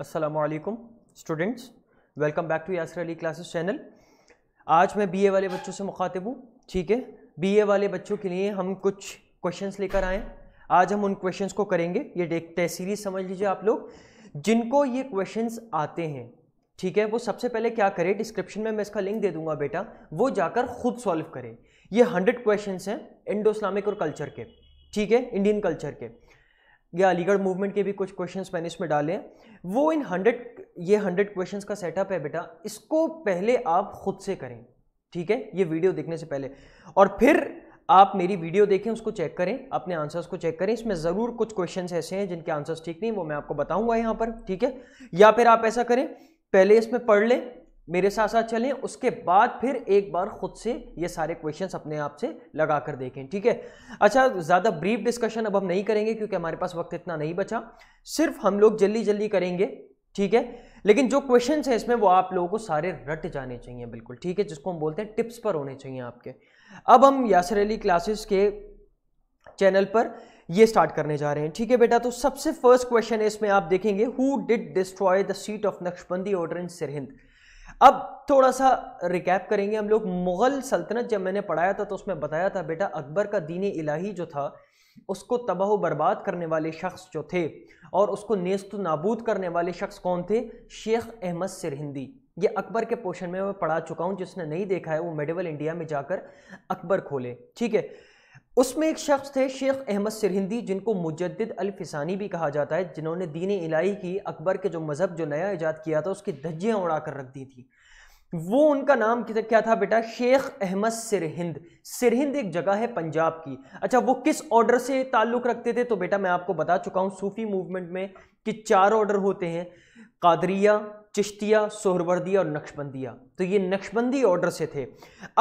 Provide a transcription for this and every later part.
असलकम students welcome back to Yasir Ali classes channel आज मैं बीए वाले बच्चों से मुखातिब हूँ ठीक है बीए वाले बच्चों के लिए हम कुछ क्वेश्चंस लेकर आएँ आज हम उन क्वेश्चंस को करेंगे ये एक तहसीरी समझ लीजिए आप लोग जिनको ये क्वेश्चंस आते हैं ठीक है वो सबसे पहले क्या करें डिस्क्रिप्शन में मैं इसका लिंक दे दूँगा बेटा वो जाकर खुद सॉल्व करें ये हंड्रेड क्वेश्चन हैं इंडो इस्लामिक और कल्चर के ठीक है इंडियन कल्चर के या अलीगढ़ मूवमेंट के भी कुछ क्वेश्चंस मैंने इसमें डाले हैं वो इन हंड्रेड ये हंड्रेड क्वेश्चंस का सेटअप है बेटा इसको पहले आप खुद से करें ठीक है ये वीडियो देखने से पहले और फिर आप मेरी वीडियो देखें उसको चेक करें अपने आंसर्स को चेक करें इसमें ज़रूर कुछ क्वेश्चन ऐसे हैं जिनके आंसर्स ठीक नहीं वो मैं आपको बताऊँगा यहाँ पर ठीक है या फिर आप ऐसा करें पहले इसमें पढ़ लें मेरे साथ साथ चलें उसके बाद फिर एक बार खुद से ये सारे क्वेश्चंस अपने आप से लगा कर देखें ठीक है अच्छा ज़्यादा ब्रीफ डिस्कशन अब हम नहीं करेंगे क्योंकि हमारे पास वक्त इतना नहीं बचा सिर्फ हम लोग जल्दी जल्दी करेंगे ठीक है लेकिन जो क्वेश्चंस हैं इसमें वो आप लोगों को सारे रट जाने चाहिए बिल्कुल ठीक है जिसको हम बोलते हैं टिप्स पर होने चाहिए आपके अब हम यासर अली क्लासेस के चैनल पर ये स्टार्ट करने जा रहे हैं ठीक है बेटा तो सबसे फर्स्ट क्वेश्चन है इसमें आप देखेंगे who did destroy the seat of Naqshbandi order in Sirhind अब थोड़ा सा रिकैप करेंगे हम लोग मुग़ल सल्तनत जब मैंने पढ़ाया था तो उसमें बताया था बेटा अकबर का दीन इलाही जो था उसको तबाह बर्बाद करने वाले शख्स जो थे और उसको नेस्त नाबूद करने वाले शख्स कौन थे शेख अहमद सिरहिंदी ये अकबर के पोर्शन में मैं पढ़ा चुका हूँ जिसने नहीं देखा है वो मेडिवल इंडिया में जाकर अकबर खोले ठीक है उसमें एक शख्स थे शेख अहमद सिरहिंदी जिनको मुजद अलफिसानी भी कहा जाता है जिन्होंने दीन इलाही की अकबर के जो मज़हब जो नया ईजाद किया था उसकी धज्जियाँ उड़ा कर रख दी थी वो उनका नाम क्या था बेटा शेख अहमद सिरहिंद सिरहिंद एक जगह है पंजाब की अच्छा वो किस ऑर्डर से ताल्लुक़ रखते थे तो बेटा मैं आपको बता चुका हूँ सूफ़ी मूवमेंट में कि चार ऑर्डर होते हैं कादरिया चिश्तिया सोहरवर्दिया और नक्शबंदिया तो ये नक्शबंदी ऑर्डर से थे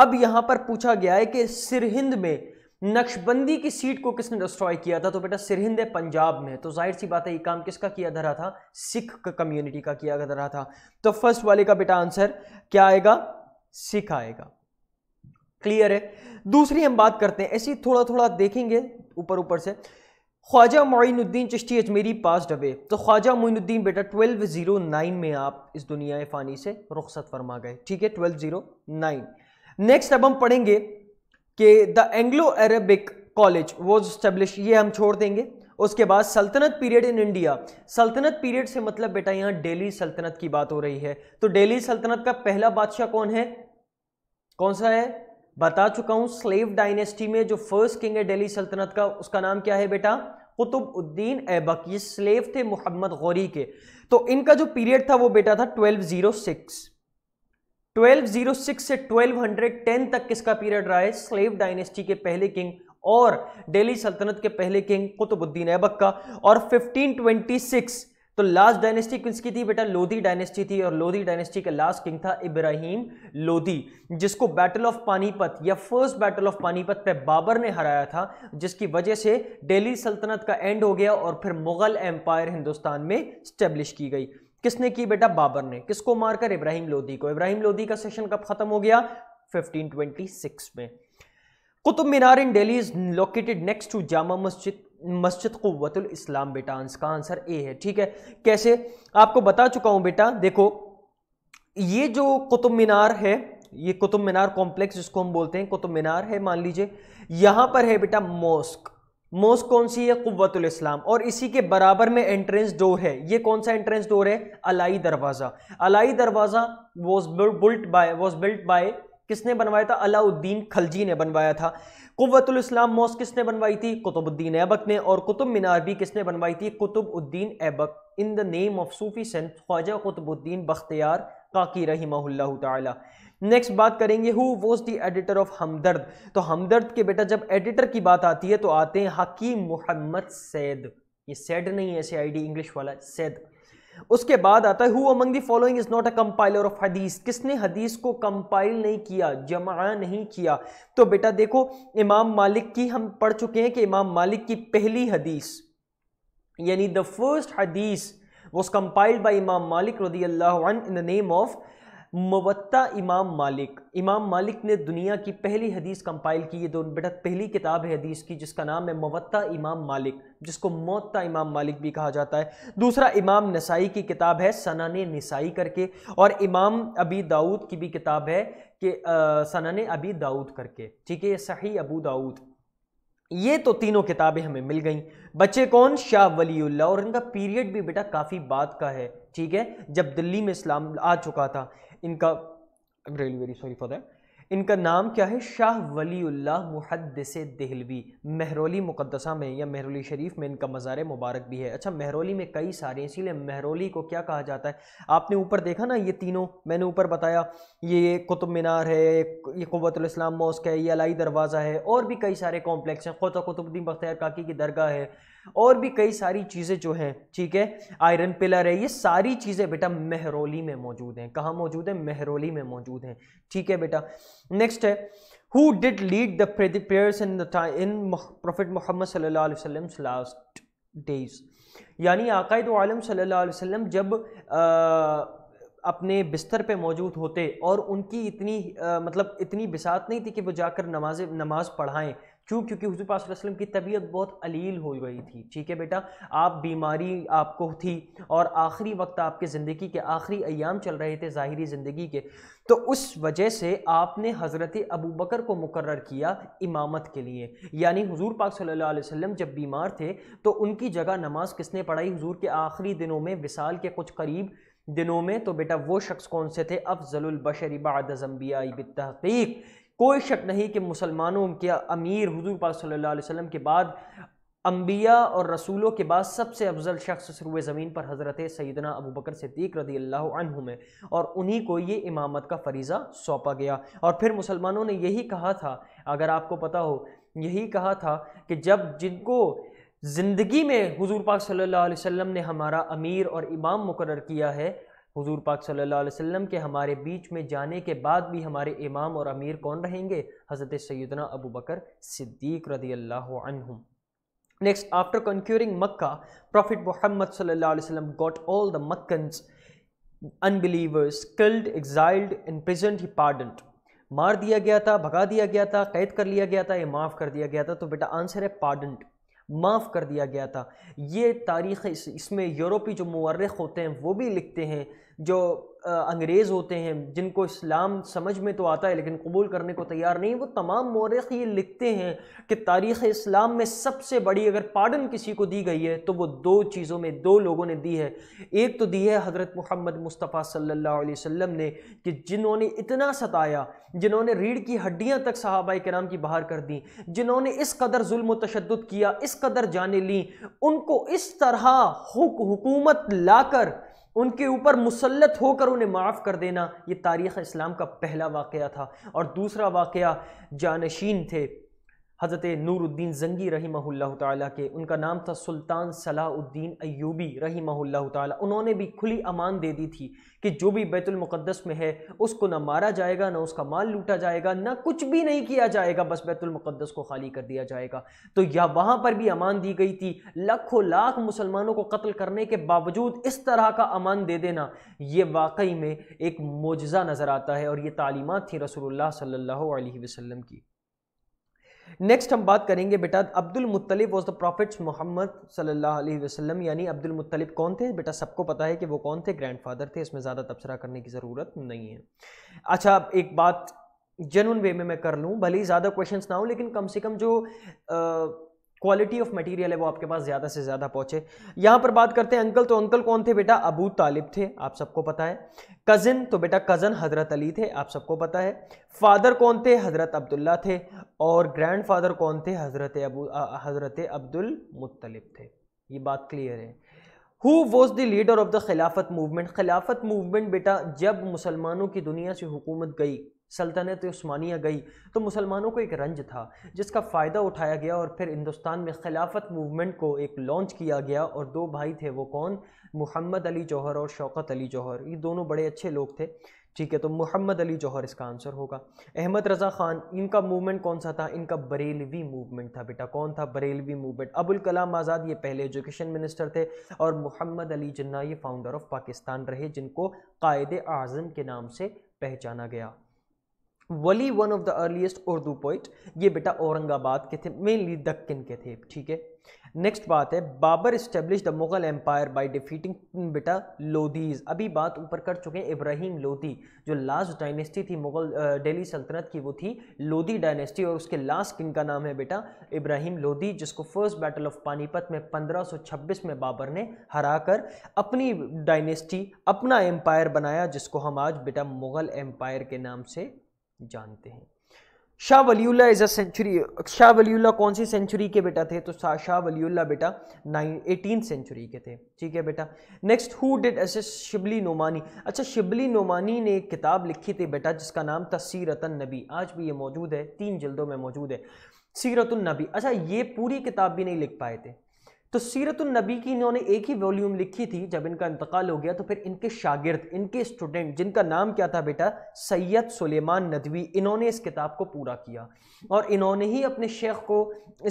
अब यहाँ पर पूछा गया है कि सिरहिंद में नक्शबंदी की सीट को किसने डिस्ट्रॉय किया था तो बेटा सिरहिंद पंजाब में तो जाहिर सी बात है ये काम किसका किया जा रहा था सिख कम्युनिटी का किया जा रहा था तो फर्स्ट वाले का बेटा आंसर क्या आएगा सिख आएगा क्लियर है दूसरी हम बात करते हैं ऐसी थोड़ा थोड़ा देखेंगे ऊपर ऊपर से ख्वाजा मोइनुद्दीन चिश्ती अजमेरी पास डबे तो ख्वाजा मोइनुद्दीन बेटा 1209 में आप इस दुनिया फ़ानी से रुख्सत फरमा गए ठीक है 1209 नेक्स्ट अब हम पढ़ेंगे कि द एंग्लो अरेबिक कॉलेज वो स्टेब्लिश ये हम छोड़ देंगे उसके बाद सल्तनत पीरियड इन इंडिया सल्तनत पीरियड से मतलब बेटा यहाँ डेली सल्तनत की बात हो रही है तो डेली सल्तनत का पहला बादशाह कौन है कौन सा है बता चुका हूँ स्लेव डायनेस्टी में जो फर्स्ट किंग है डेली सल्तनत का उसका नाम क्या है बेटा कुतुब उद्दीन ऐबक ये स्लेव थे मोहम्मद गौरी के तो इनका जो पीरियड था वो बेटा था 1206 1206 से 1210 तक किसका पीरियड रहा है स्लेव डायनेस्टी के पहले किंग और दिल्ली सल्तनत के पहले किंग कुतुबुद्दीन ऐबक का और 1526 तो लास्ट डायनेस्टी किसकी थी बेटा लोधी डायनेस्टी थी और लोधी डायनेस्टी का लास्ट किंग था इब्राहिम लोधी जिसको बैटल ऑफ पानीपत या फर्स्ट बैटल ऑफ पानीपत पे बाबर ने हराया था जिसकी वजह से दिल्ली सल्तनत का एंड हो गया और फिर मुगल एम्पायर हिंदुस्तान में स्टेब्लिश की गई किसने की बेटा बाबर ने किसको मारकर इब्राहिम लोधी को इब्राहिम लोधी का सेशन कब खत्म हो गया 1526 में Qutub Minar in Delhi is located next to Jama Masjid Masjid कुतुल इस्लाम बेटा का आंसर ए है ठीक है कैसे आपको बता चुका हूं बेटा देखो ये जो कुतुब मीनार है ये कुतुब मीनार कॉम्प्लेक्स जिसको हम बोलते हैं कुतुब मीनार है मान लीजिए यहां पर है बेटा मॉस्क मोस्ट कौन सी है कुतुल इस्लाम और इसी के बराबर में एंट्रेंस डोर है ये कौन सा एंट्रेंस डोर है Alai Darwaza Alai Darwaza was built by was built by किसने बनवाया था अलाउद्दीन खलजी ने बनवाया था कुतुल इस्लाम मॉस्क किसने बनवाई थी कुतुबुद्दीन ऐबक ने और कुतुब मीनार भी किसने बनवाई थी Qutbuddin Aibak in the name of Sufi saint Khwaja Qutubuddin Bakhtiyar Kaki रही तला नेक्स्ट बात करेंगे who was the editor of Hamdard तो हमदर्द के बेटा जब एडिटर की बात आती है तो आते हैं हकीम मोहम्मद सैद ये सैड नहीं है एस इंग्लिश वाला सैद उसके बाद आता है who among the following is not a compiler of Hadith किसने हदीस को कंपाइल नहीं किया जमा नहीं किया तो बेटा देखो इमाम मालिक की हम पढ़ चुके हैं कि इमाम मालिक की पहली हदीस यानी the first Hadith was compiled by Imam Malik रदी अल्लाह in the name of Muwatta Imam Malik इमाम मालिक ने दुनिया की पहली हदीस कंपाइल की ये दोनों बेटा पहली किताब है हदीस की जिसका नाम है मवत्ता इमाम मालिक जिसको मोता इमाम मालिक भी कहा जाता है दूसरा इमाम नसाई की किताब है सनान नसाई करके और इमाम अबी दाऊद की भी किताब है कि सनान अबी दाऊद करके ठीक है ये सही अबू दाऊद ये तो तीनों किताबें हमें मिल गईं बच्चे कौन शाह वली और इनका पीरियड भी बेटा काफ़ी बात का है ठीक है जब दिल्ली में इस्लाम आ चुका था इनका I am really very sorry for that इनका नाम क्या है शाह वली मुहदस दहलवी महरौली मुकदसा में या महरौली शरीफ में इनका मज़ार मुबारक भी है अच्छा महरौली में कई सारे इसीलिए महरौली को क्या कहा जाता है आपने ऊपर देखा ना ये तीनों मैंने ऊपर बताया ये कुतुब मीनार है ये क़वतलाम मॉस्क है ये अलाई दरवाज़ा है और भी कई सारे कॉम्प्लेक्स हैं खोता कुतुबद्दीन बख्तियार काकी की दरगाह है और भी कई सारी चीज़ें जो हैं ठीक है आयरन पिलर है ये सारी चीज़ें बेटा महरोली में मौजूद हैं कहाँ मौजूद है महरोली में मौजूद हैं ठीक है बेटा नेक्स्ट है who did lead the prayers in the in prophet Mohammad सल्लल्लाहु अलैहि वसल्लम लास्ट डेज यानी आकायद आलम सल्लल्लाहु अलैहि वसल्लम जब आ, अपने बिस्तर पे मौजूद होते और उनकी इतनी आ, मतलब इतनी बिसात नहीं थी कि वो जाकर नमाज नमाज़ पढ़ाएं क्यों क्योंकि हजूर पासम की तबीयत बहुत अलील हो गई थी ठीक है बेटा आप बीमारी आपको थी और आखिरी वक्त आपके ज़िंदगी के आखिरी अयाम चल रहे थे ज़ाहरी ज़िंदगी के तो उस वजह से आपने हज़रत अबू बकर को मुकर किया इमामत के लिए यानी हजूर पाक सल्ला वसम जब बीमार थे तो उनकी जगह नमाज किसने पढ़ाई हजूर के आखिरी दिनों में विसाल के कुछ करीब दिनों में तो बेटा वो शख्स कौन से थे अफजलबशरी बाद जम्बिया कोई शक नहीं कि मुसलमानों के अमीर हजूर पाक सल्लल्लाहु वसम के बाद अम्बिया और रसूलों के बाद सबसे अफजल शख्स रुए ज़मीन पर हज़रत सैदना अबू बकर सिद्दीक रदी अल्लाह में और उन्हीं को ये इमामत का फरीज़ा सौंपा गया और फिर मुसलमानों ने यही कहा था अगर आपको पता हो यही कहा था कि जब जिनको ज़िंदगी में हुजूर पाक सल्लल्लाहु अलैहि वसल्लम ने हमारा अमीर और इमाम मुकर किया है हुजूर पाक सल्लल्लाहु अलैहि वसल्लम के हमारे बीच में जाने के बाद भी हमारे इमाम और अमीर कौन रहेंगे हज़रत सैदना अबू बकर सिद्दीक रदी अल्लाह next after conquering Mecca prophet Muhammad सल्लल्लाहु अलैहि वसल्लम got all the Meccans unbelievers killed exiled in present he pardoned मार दिया गया था भगा दिया गया था कैद कर लिया गया था या माफ़ कर दिया गया था तो बेटा आंसर है पार्डनड माफ़ कर दिया गया था ये तारीख इसमें यूरोपी जो मर्रख होते हैं वो भी लिखते हैं जो अंग्रेज़ होते हैं जिनको इस्लाम समझ में तो आता है लेकिन कबूल करने को तैयार नहीं वो तमाम मौरख ये लिखते हैं कि तारीख़ इस्लाम में सबसे बड़ी अगर पार्डन किसी को दी गई है तो वो दो चीज़ों में दो लोगों ने दी है एक तो दी है हज़रत मोहम्मद मुस्तफ़ा सल्लल्लाहु अलैहि वसल्लम ने कि जिन्होंने इतना सताया जिन्होंने रीढ़ की हड्डियाँ तक सहाबा नाम की बाहर कर दी जिन्होंने इस कदर म तशद किया इस कदर जाने ली उनको इस तरह हुकूमत कर उनके ऊपर मुसलत होकर उन्हें माफ़ कर देना ये तारीख़ इस्लाम का पहला वाक़ था और दूसरा वाक़ जानशीन थे हज़रत नूरुद्दीन जंगी रही ताला के उनका नाम था सुल्तान सलाउद्दीन अयूबी रही ताला उन्होंने भी खुली अमान दे दी थी कि जो भी बैतुलमक़दस में है उसको ना मारा जाएगा ना उसका माल लूटा जाएगा ना कुछ भी नहीं किया जाएगा बस बैतुलमक़दस को खाली कर दिया जाएगा तो यह वहाँ पर भी अमान दी गई थी लाखों लाख मुसलमानों को कत्ल करने के बावजूद इस तरह का अमान दे देना ये वाकई में एक मुजज़ा नज़र आता है और ये तालीमत थी रसोल्ला सल्ला वसम की नेक्स्ट हम बात करेंगे बेटा Abdul Muttalib was the prophet Muhammad सल्लल्लाहु अलैहि वसल्लम यानी अब्दुल मुत्तलिब कौन थे बेटा सबको पता है कि वो कौन थे ग्रैंडफादर थे इसमें ज़्यादा तबसरा करने की ज़रूरत नहीं है अच्छा एक बात जनून वे में मैं कर लूँ भले ही ज़्यादा क्वेश्चंस ना हो लेकिन कम से कम जो आ, क्वालिटी ऑफ मटेरियल है वो आपके पास ज़्यादा से ज़्यादा पहुंचे यहाँ पर बात करते हैं अंकल तो अंकल कौन थे बेटा अबू तालिब थे आप सबको पता है कज़न तो बेटा कज़न हज़रत अली थे आप सबको पता है फादर कौन थे हज़रत अब्दुल्ला थे और ग्रैंड फादर कौन थे हज़रत अबू हज़रत अब्दुल मुतलिब थे ये बात क्लियर है who was the leader of the Khilafat movement Khilafat movement बेटा जब मुसलमानों की दुनिया से हुकूमत गई सल्तनत स्मानिया गई तो मुसलमानों को एक रंज था जिसका फ़ायदा उठाया गया और फिर हिंदुस्तान में खिलाफत मूवमेंट को एक लॉन्च किया गया और दो भाई थे वो कौन मोहम्मद अली जौहर और शौकत अली जौहर ये दोनों बड़े अच्छे लोग थे ठीक है तो मोहम्मद अली जौहर इसका आंसर होगा अहमद रज़ा ख़ान इनका मूवमेंट कौन सा था इनका बरेलवी मूवमेंट था बेटा कौन था बरेलवी मूवमेंट अबुल कलाम आज़ाद ये पहले एजुकेशन मिनिस्टर थे और मोहम्मद अली जिन्ना ये फाउंडर ऑफ पाकिस्तान रहे जिनको कायद आज़म के नाम से पहचाना गया Wali one of the earliest Urdu poet ये बेटा औरंगाबाद के थे मेनली दक्कन के थे ठीक है नेक्स्ट बात है Babur establish the Mughal empire by defeating बेटा लोधीज अभी बात ऊपर कर चुके हैं इब्राहिम लोधी जो लास्ट डायनेस्टी थी मुगल डेली सल्तनत की वो थी लोधी डायनेस्टी और उसके लास्ट किंग का नाम है बेटा इब्राहिम लोधी जिसको फर्स्ट बैटल ऑफ पानीपत में 1526 में बाबर ने हराकर अपनी डायनेस्टी अपना एम्पायर बनाया जिसको हम आज बेटा मुगल एम्पायर के नाम से जानते हैं Shah Waliullah is a century Shah Waliullah कौन सी सेंचुरी के बेटा थे तो शाह वलीउल्ला बेटा नाइन एटीन सेंचुरी के थे ठीक है बेटा next who did S S Shibli Nomani अच्छा शिबली नोमानी ने एक किताब लिखी थी बेटा जिसका नाम था सीरतन नबी आज भी ये मौजूद है तीन जल्दों में मौजूद है सीरतुल नबी अच्छा ये पूरी किताब भी नहीं लिख पाए थे तो सीरतुलनबी की इन्होंने एक ही वॉल्यूम लिखी थी जब इनका इंतकाल हो गया तो फिर इनके शागिर्द इनके स्टूडेंट जिनका नाम क्या था बेटा सैयद सुलेमान नदवी इन्होंने इस किताब को पूरा किया और इन्होंने ही अपने शेख को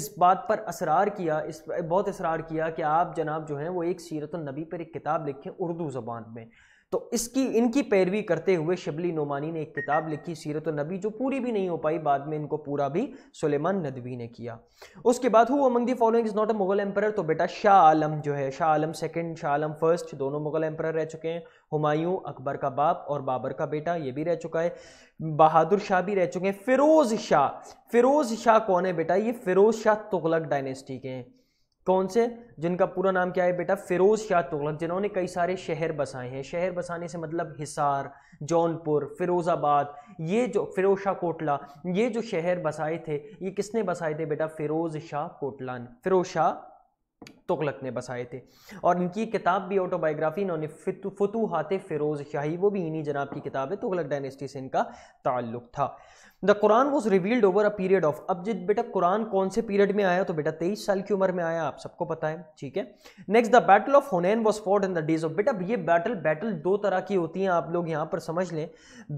इस बात पर असरार किया इस बहुत असरार किया कि आप जनाब जो हैं वो एक सीरतुलनबी पर एक किताब लिखें उर्दू ज़बान में तो इसकी इनकी पैरवी करते हुए शबली नोमानी ने एक किताब लिखी सीरत नबी जो पूरी भी नहीं हो पाई बाद में इनको पूरा भी सुलेमान नदवी ने किया उसके बाद हुआ among the following is not a Mughal emperor तो बेटा शाह आलम जो है शाह आलम सेकेंड शाह आलम फर्स्ट दोनों मुगल एम्पर रह चुके हैं हुमायूं अकबर का बाप और बाबर का बेटा ये भी रह चुका है बहादुर शाह भी रह चुके हैं फिरोज़ शाह फिरोज़ शाह कौन है बेटा ये फिरोज़ शाह तुगलक डायनेस्टी के हैं कौन से जिनका पूरा नाम क्या है बेटा फिरोज शाह तुगलक जिन्होंने कई सारे शहर बसाए हैं शहर बसाने से मतलब हिसार जौनपुर फिरोज़ाबाद ये जो फिरोज शाह कोटला ये जो शहर बसाए थे ये किसने बसाए थे बेटा फिरोज शाह कोटला ने फिरोज शाह तुगलक ने बसाए थे और इनकी किताब भी ऑटोबायोग्राफी इन्होंने फतूहत फिरोज शाही वो भी इन्हीं जनाब की किताब है तुगलक डायनेस्टी से इनका ताल्लुक था the Quran was revealed over a period of अब जब बेटा कुरान कौन से पीरियड में आया तो बेटा तेईस साल की उम्र में आया आप सबको पता है ठीक है next the battle of Hunain was fought in the days of बेटा ये बैटल बैटल दो तरह की होती हैं आप लोग यहाँ पर समझ लें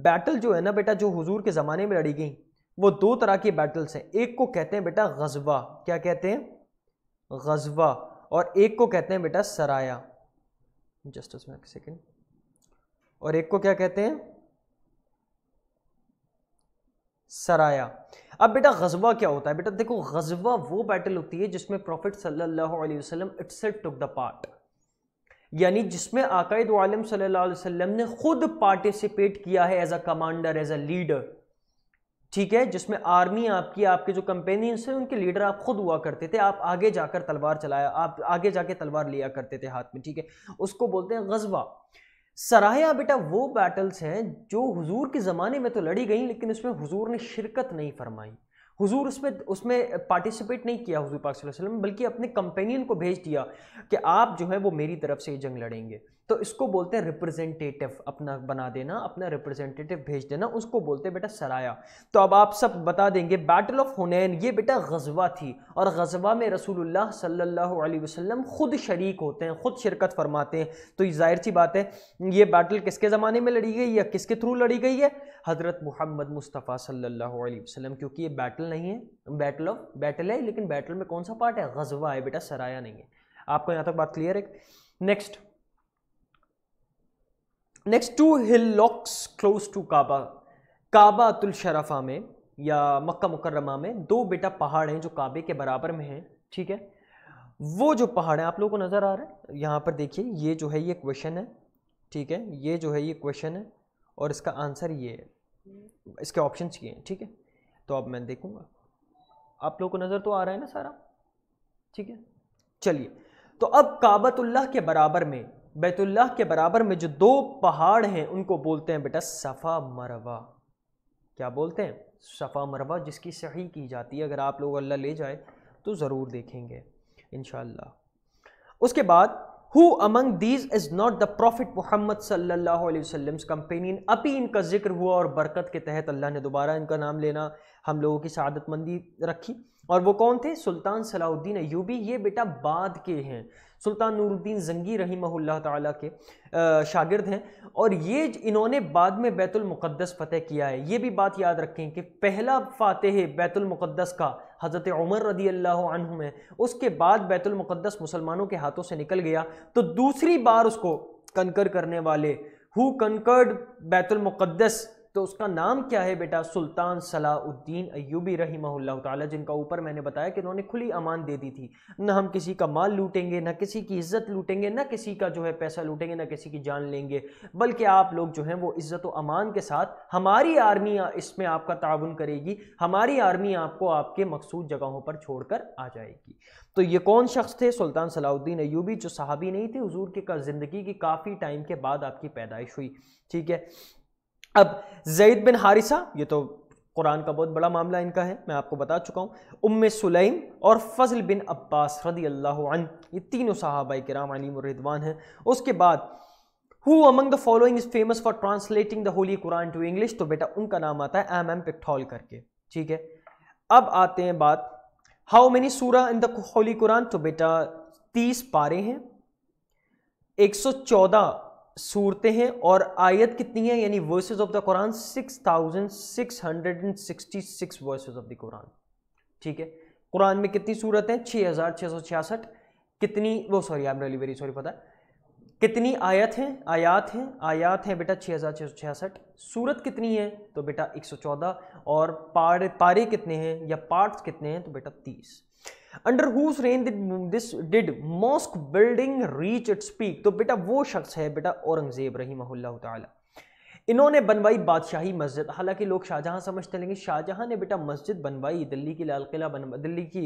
बैटल जो है ना बेटा जो हजूर के ज़माने में लड़ी गई वो दो तरह की बैटल्स हैं एक को कहते हैं बेटा गजबा क्या कहते हैं गजवा और एक को कहते हैं बेटा सराया जस्ट उसमें सेकेंड और एक को क्या कहते हैं सराया अब बेटा गजबा क्या होता है बेटा देखो गजबा वो बैटल होती है जिसमें प्रॉफिट सल्लल्लाहु अलैहि वसल्लम इटसेट टुक द पार्ट यानी जिसमें आकायद आलम सल्लल्लाहु अलैहि वसल्लम ने खुद पार्टिसिपेट किया है as a commander as a leader ठीक है जिसमें आर्मी आपकी आपके जो कंपेनियंस हैं उनके लीडर आप खुद हुआ करते थे आप आगे जाकर तलवार चलाया आप आगे जाके तलवार लिया करते थे हाथ में ठीक है उसको बोलते हैं गजबा सराया बेटा वो बैटल्स हैं जो हुजूर के ज़माने में तो लड़ी गई लेकिन उसमें हुजूर ने शिरकत नहीं फरमाई हुजूर उसमें उसमें पार्टिसिपेट नहीं किया हुजूर पाक वसल्लम बल्कि अपने कंपेनियन को भेज दिया कि आप जो है वो मेरी तरफ से जंग लड़ेंगे तो इसको बोलते हैं रिप्रेजेंटेटिव अपना बना देना अपना रिप्रेजेंटेटिव भेज देना उसको बोलते हैं बेटा सराया तो अब आप सब बता देंगे बैटल ऑफ हुनैन ये बेटा गजवा थी और गजवा में रसूलुल्लाह सल्लल्लाहु अलैहि वसल्लम खुद शरीक होते हैं खुद शिरकत फरमाते हैं तो ये जाहिर सी बात है ये बैटल किसके ज़माने में लड़ी गई या किसके थ्रू लड़ी गई है हज़रत मोहम्मद मुस्तफ़ा सल्लल्लाहु अलैहि वसल्लम क्योंकि ये बैटल नहीं है बैटल ऑफ बैटल है लेकिन बैटल में कौन सा पार्ट है गजवा है बेटा सराया नहीं है आपको यहाँ तक बात क्लियर है next next to hillocks close to Kaaba Kaaba अतुल में या मक्का मुकर्रमा में दो बेटा पहाड़ हैं जो काबे के बराबर में हैं ठीक है वो जो पहाड़ हैं आप लोगों को नज़र आ रहा है यहाँ पर देखिए ये जो है ये क्वेश्चन है ठीक है ये जो है ये क्वेश्चन है और इसका आंसर ये है इसके ऑप्शन ये हैं ठीक है तो अब मैं देखूँगा आप लोगों को नज़र तो आ रहा है ना सारा ठीक है चलिए तो अब काबतुल्लाह के बराबर में बैतुल्लाह के बराबर में जो दो पहाड़ हैं उनको बोलते हैं बेटा सफ़ा मरवा क्या बोलते हैं सफ़ा मरवा जिसकी सही की जाती है अगर आप लोग अल्लाह ले जाए तो ज़रूर देखेंगे इन उसके बाद who among these is not the prophet muhammad sallallahu companion अभी इनका जिक्र हुआ और बरकत के तहत अल्लाह ने दोबारा इनका नाम लेना हम लोगों की शहादतमंदी रखी और वो कौन थे सुल्तान सलाउद्दीन अयूबी ये बेटा बाद के हैं सुल्तान नूरुद्दीन जंगी रही ताला के शागिर्द हैं और ये इन्होंने बाद में बैतुलमक़दस फ़तेह किया है ये भी बात याद रखें कि पहला फ़ातह बैतुलमक़दस का हज़रत उमर रदी अल्लाह में उसके बाद बैतुलमक़दस मुसलमानों के हाथों से निकल गया तो दूसरी बार उसको कनकर करने वाले हु कंकर्ड बैतुलमक़दस तो उसका नाम क्या है बेटा सुल्तान सलाउद्दीन अयूबी रही ताला जिनका ऊपर मैंने बताया कि उन्होंने खुली अमान दे दी थी ना हम किसी का माल लूटेंगे ना किसी की इज्जत लूटेंगे ना किसी का जो है पैसा लूटेंगे ना किसी की जान लेंगे बल्कि आप लोग जो हैं वो इज्जत अमान के साथ हमारी आर्मी इसमें आपका ताउन करेगी हमारी आर्मी आपको आपके मखसूद जगहों पर छोड़कर आ जाएगी तो ये कौन शख्स थे सुल्तान सलाउद्दीन अयूबी जो सहाबी नहीं थे हजूर के ज़िंदगी की काफ़ी टाइम के बाद आपकी पैदाइश हुई ठीक है अब जैद बिन हारिसा ये तो कुरान का बहुत बड़ा मामला इनका है मैं आपको बता चुका हूँ उम्म सुलेम और फजल बिन अब्बास रदी अल्लाह ये तीनों साहबा कराम रिदवान हैं उसके बाद who among the following is famous for translating the holy Quran to English तो बेटा उनका नाम आता है एम एम पिकठॉल करके ठीक है अब आते हैं बात हाउ मेनी सूरा इन द होली कुरान तो बेटा तीस पारे हैं एक सौ चौदह सूरतें हैं और आयत कितनी है यानी verses of the Quran 6666 verses of the Quran ठीक है कुरान में कितनी सूरत हैं 6666 कितनी वो sorry I am really very sorry पता है कितनी आयत हैं आयात हैं आयात हैं बेटा 6666 सूरत कितनी है तो बेटा 114 और पारे पारे कितने हैं या पार्ट्स कितने हैं तो बेटा 30 under whose reign this did mosque building reach its peak तो बेटा वो शख्स है बेटा औरंगजेब रही ताला इन्होंने बनवाई बादशाही मस्जिद हालांकि लोग शाहजहां समझते लेकिन शाहजहां ने बेटा मस्जिद बनवाई दिल्ली की लाल किला बनवा दिल्ली की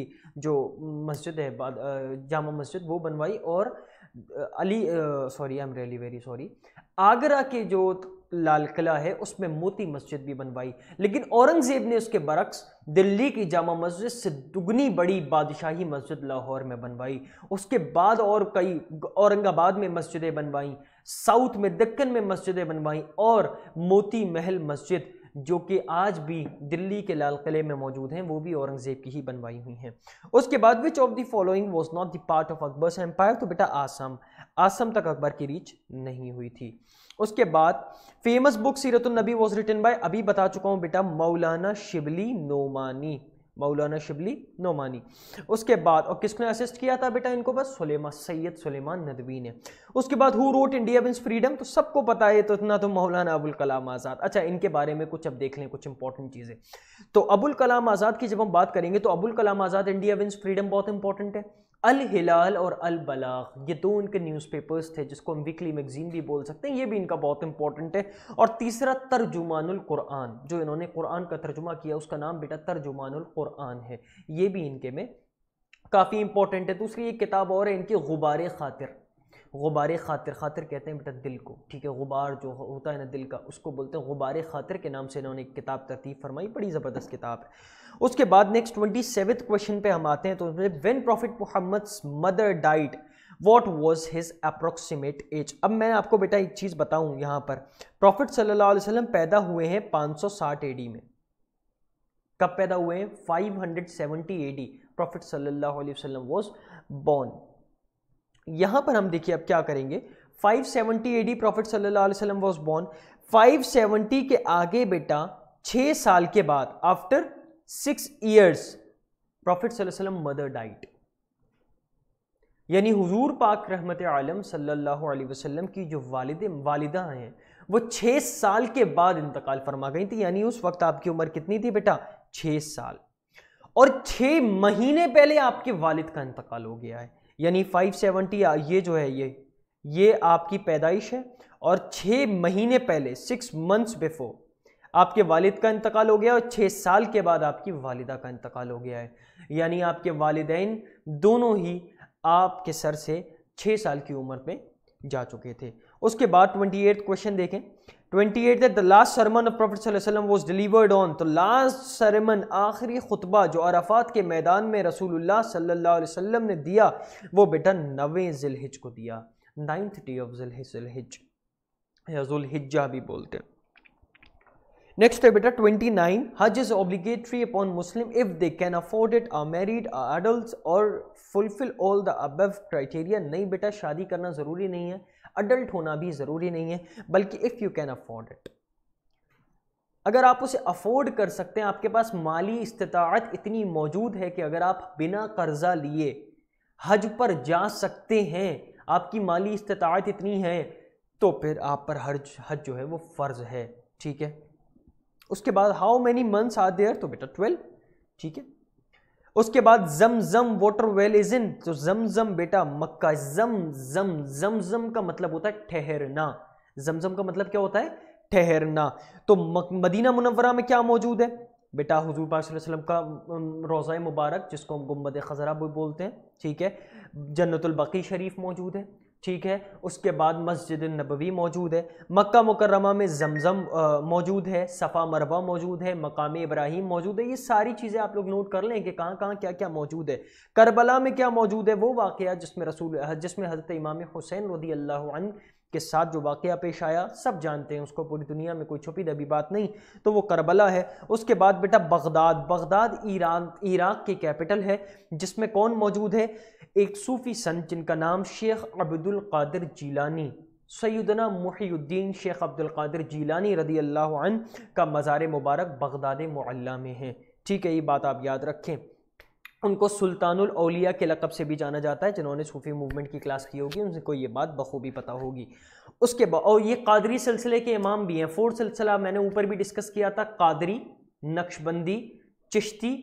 जो मस्जिद है जामा मस्जिद वो बनवाई और अली sorry I am really very sorry Agra के जो लाल किला है उसमें मोती मस्जिद भी बनवाई लेकिन औरंगज़ेब ने उसके बरक्स दिल्ली की जामा मस्जिद से दुगनी बड़ी बादशाही मस्जिद लाहौर में बनवाई उसके बाद और कई औरंगाबाद में मस्जिदें बनवाईं साउथ में दक्कन में मस्जिदें बनवाईं और मोती महल मस्जिद जो कि आज भी दिल्ली के लाल किले में मौजूद हैं वो भी औरंगज़ेब की ही बनवाई हुई हैं उसके बाद which of the following was not the part of Akbar's empire तो बेटा आसम आसम तक अकबर की रीच नहीं हुई थी उसके बाद famous book Siratunnabi was written by अभी बता चुका हूँ बेटा मौलाना शिबली नोमानी मौलाना शिबली नोमानी उसके बाद और किसने असिस्ट किया था बेटा इनको बस सुलेमा सैयद सुलेमान नदवी ने उसके बाद who wrote India wins freedom तो सबको पता है तो इतना तो मौलाना अबुल कलाम आज़ाद अच्छा इनके बारे में कुछ अब देख लें कुछ इंपॉर्टेंट चीज़ें तो अबुल कलाम आज़ाद की जब हम बात करेंगे तो Abul Kalam Azad India wins freedom बहुत इंपॉर्टेंट है अल हिलाल और अल बलाग ये दो इनके न्यूज़पेपर्स थे जिसको हम वीकली मैगजीन भी बोल सकते हैं ये भी इनका बहुत इंपॉर्टेंट है और तीसरा तर्जुमानुल कुरान जो इन्होंने कुरान का तर्जुमा किया उसका नाम बेटा तर्जुमानुल कुरान है ये भी इनके में काफ़ी इंपॉर्टेंट है दूसरी एक किताब और है इनकी गुबार खातिर गुबार खातिर खातिर कहते हैं बेटा दिल को ठीक है गुबार जो होता है ना दिल का उसको बोलते हैं गुबार खातिर के नाम से इन्होंने एक किताब तरतीब फरमाई बड़ी ज़बरदस्त किताब है उसके बाद नेक्स्ट ट्वेंटी सेवन क्वेश्चन पे हम आते हैं तो उसमें when prophet Muhammad mother died what was his approximate age अब मैं आपको बेटा एक चीज़ बताऊं यहां पर प्रॉफिट सल्लल्लाहु अलैहि वसल्लम पैदा हुए हैं 560 एडी में कब पैदा हुए हैं 570 एडी प्रॉफिट सल्लल्लाहु अलैहि वसल्लम वाज बॉर्न यहां पर हम देखिए अब क्या करेंगे 570 एडी प्रॉफिट सल्लल्लाहु अलैहि वसल्लम वाज बॉर्न 570 के आगे बेटा छह साल के बाद आफ्टर सिक्स ईयर्स प्रॉफिट वसल्लम मदर डाइट यानी हुजूर पाक रहमत आलम सल्लल्लाहु अलैहि वसल्लम की जो वालिद वालिदा हैं वो छः साल के बाद इंतकाल फरमा गई थी यानी उस वक्त आपकी उम्र कितनी थी बेटा छः साल और छः महीने पहले आपके वालिद का इंतकाल हो गया है यानी फाइव सेवेंटी ये जो है ये ये आपकी पैदाइश है और छः महीने पहले सिक्स मंथ्स बिफोर आपके वालिद का इंतकाल हो गया और छः साल के बाद आपकी वालिदा का इंतकाल हो गया है यानी आपके वालदेन दोनों ही आपके सर से छः साल की उम्र में जा चुके थे उसके बाद ट्वेंटी एट क्वेश्चन देखें twenty eight the last sermon of prophet वसल्लम वॉज डिलीवर्ड ऑन तो लास्ट सरमन आखिरी खुतबा जो अराफात के मैदान में रसूलुल्लाह सल्लल्लाहु अलैहि वसल्लम ने दिया वो बेटा नवे जिलहिज को दिया नाइन्थ डे ऑफ जिलहिज जुलहिज या जुलहिजा भी बोलते हैं नेक्स्ट है बेटा नाइन हज is obligatory upon Muslim if they can afford it are married adult और fulfil all the above criteria नहीं बेटा शादी करना ज़रूरी नहीं है अडल्ट होना भी ज़रूरी नहीं है बल्कि if you can afford it अगर आप उसे अफोर्ड कर सकते हैं आपके पास माली इस्तात इतनी मौजूद है कि अगर आप बिना कर्ज़ा लिए हज पर जा सकते हैं आपकी माली इस्तात इतनी है तो फिर आप पर हज हज जो है वो फ़र्ज़ है ठीक है उसके बाद how many months are there तो बेटा ट्वेल्व ठीक है उसके बाद जम जम वॉटर वेल इज इन तो जम जम बेटा मक्का जम जम जम जम का मतलब होता है ठहरना जम जम का मतलब क्या होता है ठहरना तो मदीना मुनवरा में क्या मौजूद है बेटा हजूर पाक का रोज़ा मुबारक जिसको हम गुम्बद खजरा भी बोलते हैं ठीक है बकी शरीफ मौजूद है ठीक है उसके बाद मस्जिद नबवी मौजूद है मक्का मुकरमा में जमजम मौजूद है सफ़ा मरवा मौजूद है मकामी इब्राहिम मौजूद है ये सारी चीज़ें आप लोग नोट कर लें कि कहाँ कहाँ क्या क्या मौजूद है करबला में क्या मौजूद है वो वाक़ जिसमें रसूल जिसमें हज़रत इमाम हुसैन रदी अल्लाह के साथ जो वाक़ पेश आया सब जानते हैं उसको पूरी दुनिया में कोई छुपी दबी बात नहीं तो वो करबला है उसके बाद बेटा बगदाद बगदाद ईरान इराक की कैपिटल है जिसमें कौन मौजूद है एक सूफ़ी सन जिनका नाम शेख अब्दुल कादिर जीलानी सैदना मुहीद्दीन शेख अब्दुल कादिर जीलानी रदी अल्लाह का मज़ार मुबारक बगदाद मल्ला में है ठीक है ये बात आप याद रखें उनको सुल्तानुल अलिया के लकब से भी जाना जाता है जिन्होंने सूफ़ी मूवमेंट की क्लास की होगी उनको ये बात बखूबी पता होगी उसके बाद और ये कादरी सिलसिले के इमाम भी हैं फोर्थ सिलसिला मैंने ऊपर भी डिस्कस किया था कादरी नक्शबंदी चिश्ती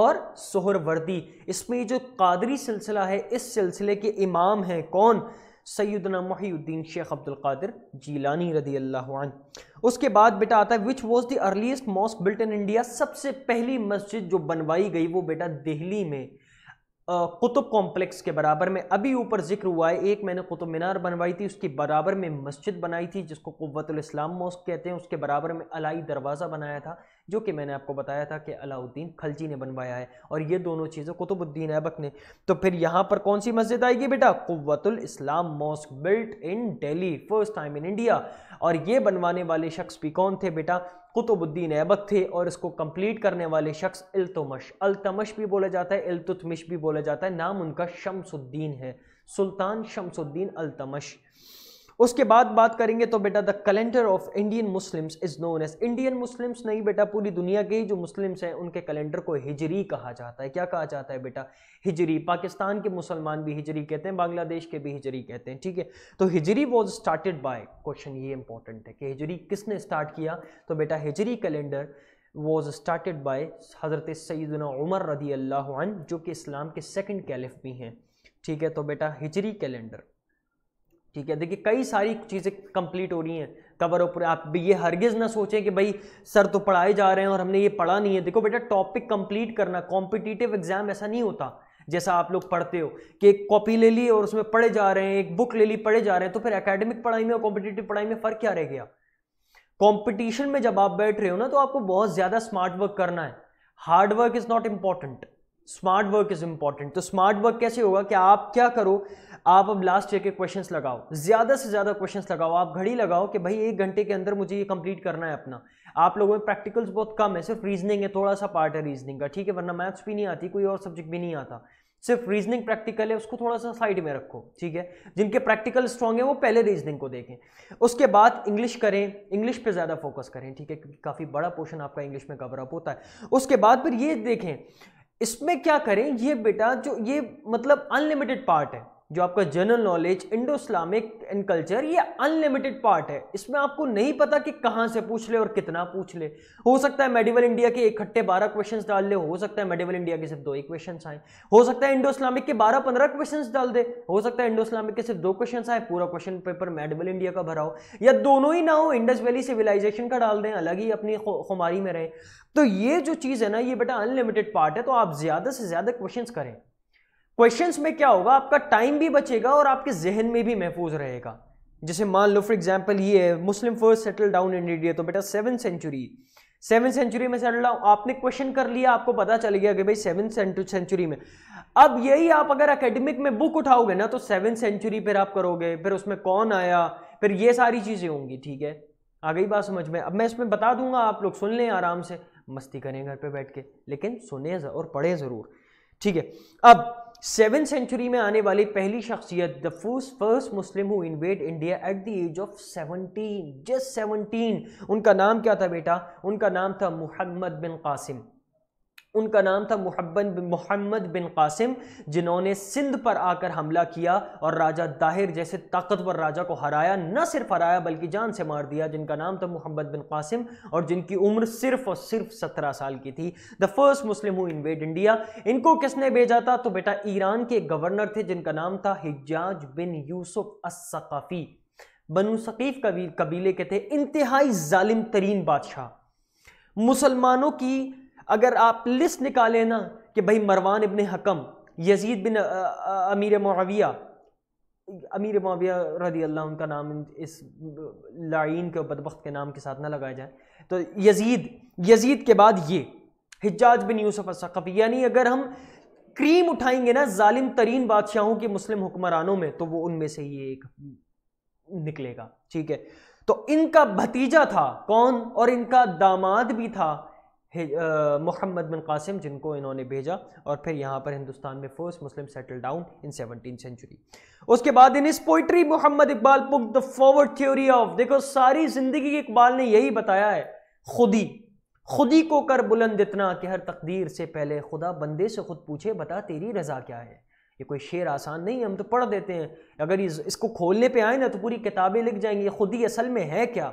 और सोहरवर्दी इसमें जो कादरी सिलसिला है इस सिलसिले के इमाम हैं कौन सैदना मोहीद्दीन शेख अब्दुल कादिर जीलानी रदी अल्लाह उसके बाद बेटा आता है which was the earliest mosque built in India सबसे पहली मस्जिद जो बनवाई गई वो बेटा दिल्ली में कुतुब कॉम्प्लेक्स के बराबर में अभी ऊपर जिक्र हुआ है एक मैंने कुतुब मीनार बनवाई थी उसके बराबर में मस्जिद बनाई थी जिसको कुतुल इस्लाम मॉस्क कहते हैं उसके बराबर में अलाई दरवाज़ा बनाया था जो कि मैंने आपको बताया था कि अलाउद्दीन खलजी ने बनवाया है और ये दोनों चीज़ें कुतुबुद्दीन ऐबक ने तो फिर यहाँ पर कौन सी मस्जिद आएगी बेटा Quwwatul Islam mosque built in Delhi first time in India और ये बनवाने वाले शख्स भी कौन थे बेटा कुतुबुद्दीन ऐबक थे और इसको कंप्लीट करने वाले शख्स इल्तुमश अल्तमश भी बोला जाता है इल्तुतमिश भी बोला जाता है नाम उनका शमसुद्दीन है सुल्तान शमसुद्दीन अल्तमश उसके बाद बात करेंगे तो बेटा the calendar of Indian Muslims is known as Indian Muslims नहीं बेटा पूरी दुनिया के ही जो मुस्लिम्स हैं उनके कैलेंडर को हिजरी कहा जाता है क्या कहा जाता है बेटा हिजरी पाकिस्तान के मुसलमान भी हिजरी कहते हैं बांग्लादेश के भी हिजरी कहते हैं ठीक है तो Hijri was started by question ये इंपॉर्टेंट है कि हिजरी किसने स्टार्ट किया तो बेटा Hijri calendar was started by हज़रत सईदना उमर रदी अल्लाह जो कि इस्लाम के सेकेंड कैलिफ भी हैं ठीक है तो बेटा हिजरी कैलेंडर ठीक है देखिए कई सारी चीज़ें कंप्लीट हो रही हैं कवर ऊपर आप ये हरगिज़ ना सोचें कि भाई सर तो पढ़ाए जा रहे हैं और हमने ये पढ़ा नहीं है देखो बेटा टॉपिक कंप्लीट करना कॉम्पिटिटिव एग्जाम ऐसा नहीं होता जैसा आप लोग पढ़ते हो कि एक कॉपी ले ली और उसमें पढ़े जा रहे हैं एक बुक ले ली पढ़े जा रहे हैं तो फिर एकेडमिक पढ़ाई में और कॉम्पिटेटिव पढ़ाई में फ़र्क क्या रह गया कॉम्पिटिशन में जब आप बैठ रहे हो ना तो आपको बहुत ज़्यादा स्मार्ट वर्क करना है hard work is not important smart work is important तो स्मार्ट वर्क कैसे होगा कि आप क्या करो आप अब लास्ट ईयर के क्वेश्चंस लगाओ ज़्यादा से ज़्यादा क्वेश्चंस लगाओ आप घड़ी लगाओ कि भाई एक घंटे के अंदर मुझे ये कंप्लीट करना है अपना आप लोगों में प्रैक्टिकल्स बहुत कम है सिर्फ रीजनिंग है थोड़ा सा पार्ट है रीजनिंग का ठीक है वरना मैथ्स भी नहीं आती कोई और सब्जेक्ट भी नहीं आता सिर्फ रीजनिंग प्रैक्टिकल है उसको थोड़ा सा साइड में रखो ठीक है जिनके प्रैक्टिकल स्ट्रॉन्ग है वो पहले रीजनिंग को देखें उसके बाद इंग्लिश करें इंग्लिश पे ज़्यादा फोकस करें ठीक है क्योंकि काफ़ी बड़ा पोर्शन आपका इंग्लिश में कवर अप होता है उसके बाद फिर ये देखें इसमें क्या करें ये बेटा जो ये मतलब अनलिमिटेड पार्ट है जो आपका general knowledge Indo Islamic and culture ये अनलिमिटेड पार्ट है इसमें आपको नहीं पता कि कहाँ से पूछ ले और कितना पूछ ले हो सकता है मेडिवल इंडिया के इकट्ठे बारह क्वेश्चंस डाल ले हो सकता है मेडिवल इंडिया के सिर्फ दो ही क्वेश्चन आए हो सकता है इंडो इस्लामिक के बारह पंद्रह क्वेश्चन डाल दे हो सकता है इंडो इस्लामिक के सिर्फ दो क्वेश्चन आए पूरा क्वेश्चन पेपर मेडिवल इंडिया का भरा हो या दोनों ही ना हो इंडस वैली सिविलाइजेशन का डाल दें अलग ही अपनी खुमारी में रहे तो ये जो चीज़ है ना ये बेटा अनलिमिटेड पार्ट है तो आप ज़्यादा से ज़्यादा क्वेश्चन करें क्वेश्चंस में क्या होगा आपका टाइम भी बचेगा और आपके जहन में भी महफूज रहेगा जैसे मान लो फॉर एग्जांपल ये है Muslim first settle down in India तो बेटा सेवन सेंचुरी सेवन सेंचुरी में सेटल डाउन आपने क्वेश्चन कर लिया आपको पता चल गया कि भाई सेवन सेंचुरी में अब यही आप अगर अकेडमिक में बुक उठाओगे ना तो सेवन सेंचुरी पर आप करोगे फिर उसमें कौन आया फिर ये सारी चीज़ें होंगी ठीक है आ गई बात समझ में अब मैं इसमें बता दूंगा आप लोग सुन लें आराम से मस्ती करें घर पे बैठ के लेकिन सुने और पढ़े ज़रूर ठीक है अब सेवन सेंचुरी में आने वाली पहली शख्सियत the first first Muslim who invaded India at the age of seventeen just seventeen उनका नाम क्या था बेटा उनका नाम था मुहम्मद बिन कासिम उनका नाम था मुहब्बन मोहम्मद बिन कासिम जिन्होंने सिंध पर आकर हमला किया और राजा दाहिर जैसे ताकतवर राजा को हराया न सिर्फ हराया बल्कि जान से मार दिया जिनका नाम था मोहम्मद बिन कासिम और जिनकी उम्र सिर्फ और सिर्फ सत्रह साल की थी the first Muslim who invaded India इनको किसने भेजा था तो बेटा ईरान के गवर्नर थे जिनका नाम था हिजाज बिन यूसुफ असकाफ़ी बनु सकीफ़ कबीले के थे इंतहाई ालिम तरीन बादशाह मुसलमानों की अगर आप लिस्ट निकालें ना कि भाई मरवान इबन हकम यजीद बिन अमीर माविया अमीर माविया रदी अल्लाह उनका नाम इस लाइन के बदबक के नाम के साथ ना लगाया जाए तो यजीद यजीद के बाद ये हिजाज बिन यूसुफ असकफ़ी यानी अगर हम क्रीम उठाएंगे ना जालिम तरीन बादशाहों के मुस्लिम हुक्मरानों में तो वो उनमें से ही एक निकलेगा ठीक है तो इनका भतीजा था कौन और इनका दामाद भी था मोहम्मद बिन कासिम जिनको इन्होंने भेजा और फिर यहाँ पर हिंदुस्तान में first Muslim settle down in seventeen century उसके बाद इन इस poetry Mohammad Iqbal book the forward theory of देखो सारी जिंदगी इकबाल ने यही बताया है खुदी खुदी को कर बुलंद इतना कि हर तकदीर से पहले खुदा बंदे से खुद पूछे बता तेरी रजा क्या है ये कोई शेर आसान नहीं है हम तो पढ़ देते हैं अगर इस, इसको खोलने पे आए ना तो पूरी किताबें लिख जाएंगी खुदी असल में है क्या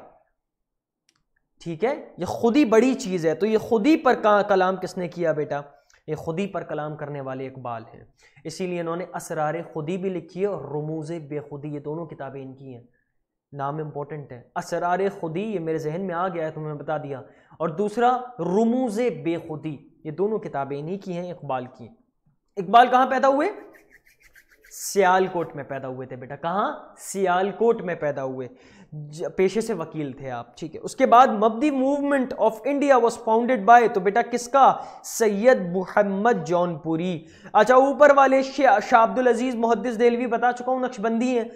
ठीक है ये खुद ही बड़ी चीज़ है तो ये खुद ही पर कलाम किसने किया बेटा ये खुदी पर कलाम करने वाले इकबाल हैं इसीलिए इन्होंने असरार खुदी भी लिखी है और रमूज़ बेखुदी ये दोनों किताबें इनकी हैं नाम इम्पोर्टेंट है असरार खुदी ये मेरे जहन में आ गया है तो मैंने बता दिया और दूसरा रमूज़ बेखुदी ये दोनों किताबें इन्हीं की हैं इकबाल की इकबाल कहाँ पैदा हुए सियालकोट में पैदा हुए थे बेटा कहाँ सियालकोट में पैदा हुए पेशे से वकील थे आप ठीक है उसके बाद Mahdavi movement of India was founded by तो बेटा किसका सैयद मुहम्मद जौनपुरी अच्छा ऊपर वाले शाह अब्दुल अजीज मुहदस देलवी बता चुका हूं नक्शबंदी है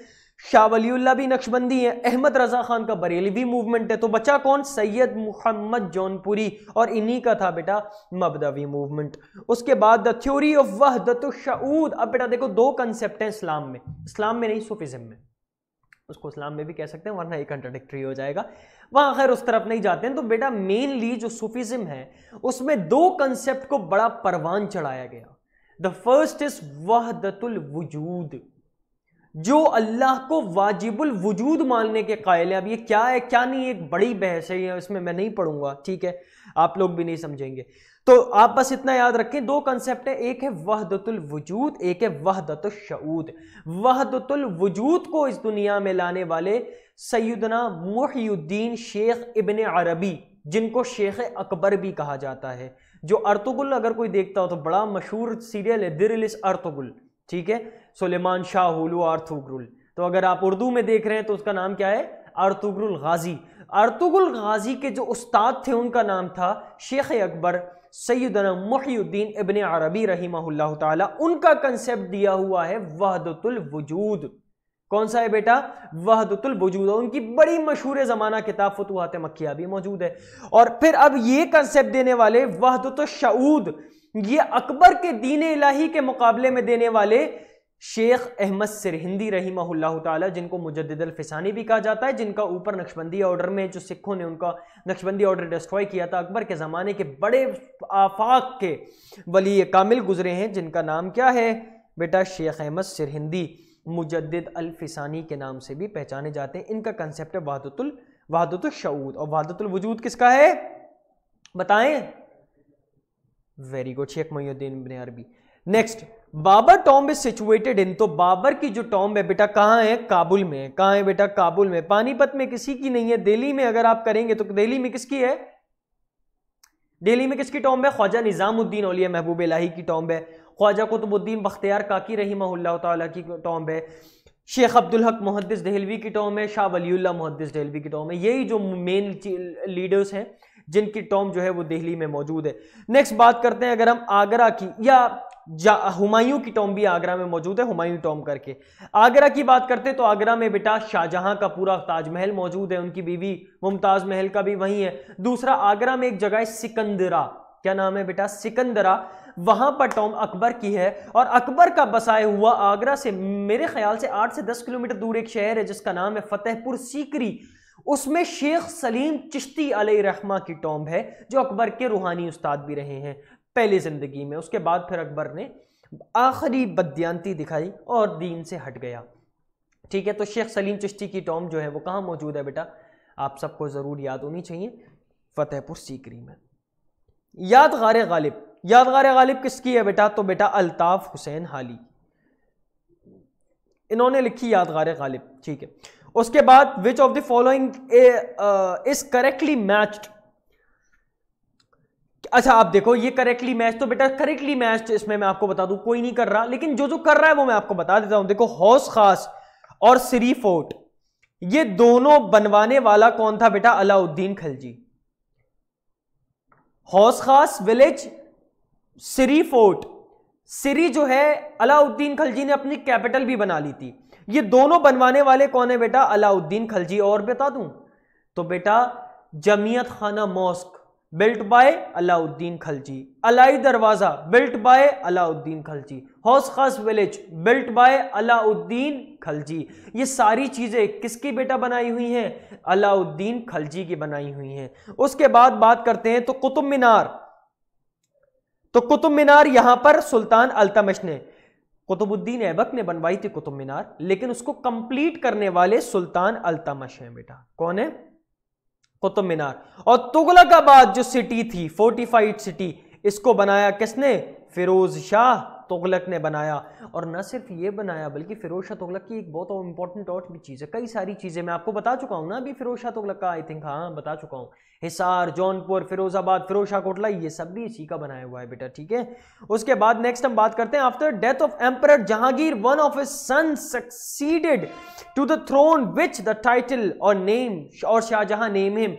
शाह वलीउल्ला भी नक्शबंदी है अहमद रजा खान का बरेली भी मूवमेंट है तो बचा कौन सैयद मुहम्मद जौनपुरी और इन्हीं का था बेटा मबदवी मूवमेंट उसके बाद द थ्योरी ऑफ वहदत शऊद अब बेटा देखो दो कंसेप्ट हैं इस्लाम में इस्लाम में नहीं सूफिज्म में उसको इस्लाम में भी कह सकते हैं वरना ये कंट्राडिक्ट्री हो जाएगा वहाँ खैर उस तरफ नहीं जाते हैं तो बेटा मेनली जो सूफिज्म है उसमें दो कंसेप्ट को बड़ा परवान चढ़ाया गया द फर्स्ट इज वहदतुल वजूद जो अल्लाह को वाजिबुल वजूद मानने के कायल है अब ये क्या है क्या नहीं एक बड़ी बहस है ये इसमें मैं नहीं पढ़ूंगा ठीक है आप लोग भी नहीं समझेंगे तो आप बस इतना याद रखें दो कंसेप्ट है एक है वहदतुल वजूद एक है वहदत शऊद वहदतुल वजूद को इस दुनिया में लाने वाले सैदना मुहियुद्दीन शेख इबन अरबी जिनको शेख अकबर भी कहा जाता है जो अर्तुगुल अगर कोई देखता हो तो बड़ा मशहूर सीरियल है दिरिल अर्तुगुल ठीक है सुलेमान शाह हुलू आर्थुगरुल तो अगर आप उर्दू में देख रहे हैं तो उसका नाम क्या है अर्तुगरुल गाजी अर्तुगुल गाजी के जो उस्ताद थे उनका नाम था शेख अकबर सैदना मुहीद्दीन इबन अरबी रही उनका कंसेप्ट दिया हुआ है वहदतुल वजूद कौन सा है बेटा वहदतुल वजूद उनकी बड़ी मशहूर ज़माना किताब फतूहत मक्खिया भी मौजूद है और फिर अब ये कंसेप्ट देने वाले वहदतुल शऊद ये अकबर के दीन इलाही के मुकाबले में देने वाले शेख अहमद सिरहिंदी रही ताला जिनको मुजद्दल फिसानी भी कहा जाता है जिनका ऊपर नक्शबंदी ऑर्डर में जो सिखों ने उनका नक्शबंदी ऑर्डर डिस्ट्रॉय किया था अकबर के ज़माने के बड़े आफाक के वली कामिल गुजरे हैं जिनका नाम क्या है बेटा शेख अहमद सिरहिंदी मुजद अलफिसानी के नाम से भी पहचाने जाते हैं इनका कंसेप्ट है वहादतुल वहादतुल और वहादतुल वजूद किसका है बताएं very good Sheikh Mohiuddin Ibn Arabi next Babur tomb is situated in तो बाबर की जो टॉम्ब है बेटा कहाँ है काबुल में कहाँ है बेटा काबुल में पानीपत में किसी की नहीं है दिल्ली में अगर आप करेंगे तो दिल्ली में किसकी है दिल्ली में किसकी टॉम्ब है ख्वाजा निज़ामुद्दीन औलिया महबूब इलाही की टॉम्ब है ख्वाजा कुतुबुद्दीन बख्तियार काकी रही तला की टॉम्ब है शेख अब्दुल हक मुहदस दहलवी की टॉम है शाह वलील्ला मुहदस दहलवी की टॉम है यही जो मेन लीडर्स हैं जिनकी टॉम जो है वो दिल्ली में मौजूद है नेक्स्ट बात करते हैं अगर हम आगरा की या हुमायूं की टॉम भी आगरा में मौजूद है हुमायूं टॉम करके आगरा की बात करते हैं तो आगरा में बेटा शाहजहां का पूरा ताजमहल मौजूद है उनकी बीवी मुमताज महल का भी वहीं है दूसरा आगरा में एक जगह है सिकंदरा क्या नाम है बेटा सिकंदरा वहां पर टॉम अकबर की है और अकबर का बसाया हुआ आगरा से मेरे ख्याल से आठ से दस किलोमीटर दूर एक शहर है जिसका नाम है फतेहपुर सीकरी उसमें शेख सलीम चिश्ती रहमा की टॉम्ब है जो अकबर के रूहानी उस्ताद भी रहे हैं पहली ज़िंदगी में उसके बाद फिर अकबर ने आखिरी बदयांती दिखाई और दीन से हट गया ठीक है तो शेख सलीम चिश्ती की टॉम्ब जो है वो कहाँ मौजूद है बेटा आप सबको ज़रूर याद होनी चाहिए फतेहपुर सीकरी में यादगार गालिब यादगार गालिब किसकी है बेटा तो बेटा अल्ताफ़ हुसैन हाली इन्होंने लिखी यादगार गालिब ठीक है उसके बाद which of the following is correctly matched अच्छा आप देखो ये करेक्टली मैच तो बेटा करेक्टली मैच इसमें मैं आपको बता दूं कोई नहीं कर रहा लेकिन जो जो कर रहा है वो मैं आपको बता देता हूं देखो हौस खास और श्री फोर्ट ये दोनों बनवाने वाला कौन था बेटा अलाउद्दीन खलजी हौस खास विलेज सिरी फोर्ट सिरी जो है अलाउद्दीन खलजी ने अपनी कैपिटल भी बना ली थी ये दोनों बनवाने वाले कौन है बेटा अलाउद्दीन खलजी और बता दूं तो बेटा Jamaat Khana mosque built by Alauddin Khalji Alai Darwaza built by Alauddin Khalji Hauz Khas village built by Alauddin Khalji ये सारी चीज़ें किसकी बेटा बनाई हुई हैं अलाउद्दीन खलजी की बनाई हुई हैं उसके बाद बात करते हैं तो कुतुब मीनार तो कुतुब मीनार यहां पर सुल्तान अल्तमश ने कुतुबुद्दीन ऐबक ने बनवाई थी कुतुब मीनार लेकिन उसको कंप्लीट करने वाले सुल्तान अल्तमश हैं बेटा कौन है कुतुब मीनार और तुगलकाबाद जो सिटी थी फोर्टिफाइड सिटी इसको बनाया किसने फिरोज शाह तुगलक ने बनाया और न सिर्फ ये बनाया बल्कि फ़िरोज़ शाह तुगलक की एक बहुत इंपॉर्टेंट और भी चीज़ है कई सारी चीज़ें मैं आपको बता चुका हूँ ना अभी फ़िरोज़ शाह तुगलक का आई थिंक हाँ बता चुका हूँ हिसार जौनपुर फिरोजाबाद फिरोज शाह कोटला ये सब भी इसी का बनाया हुआ है बेटा ठीक है उसके बाद नेक्स्ट हम बात करते हैं after death of emperor Jahangir one of a son succeeded to the throne which the title और नेम और शाहजहां नेम हिम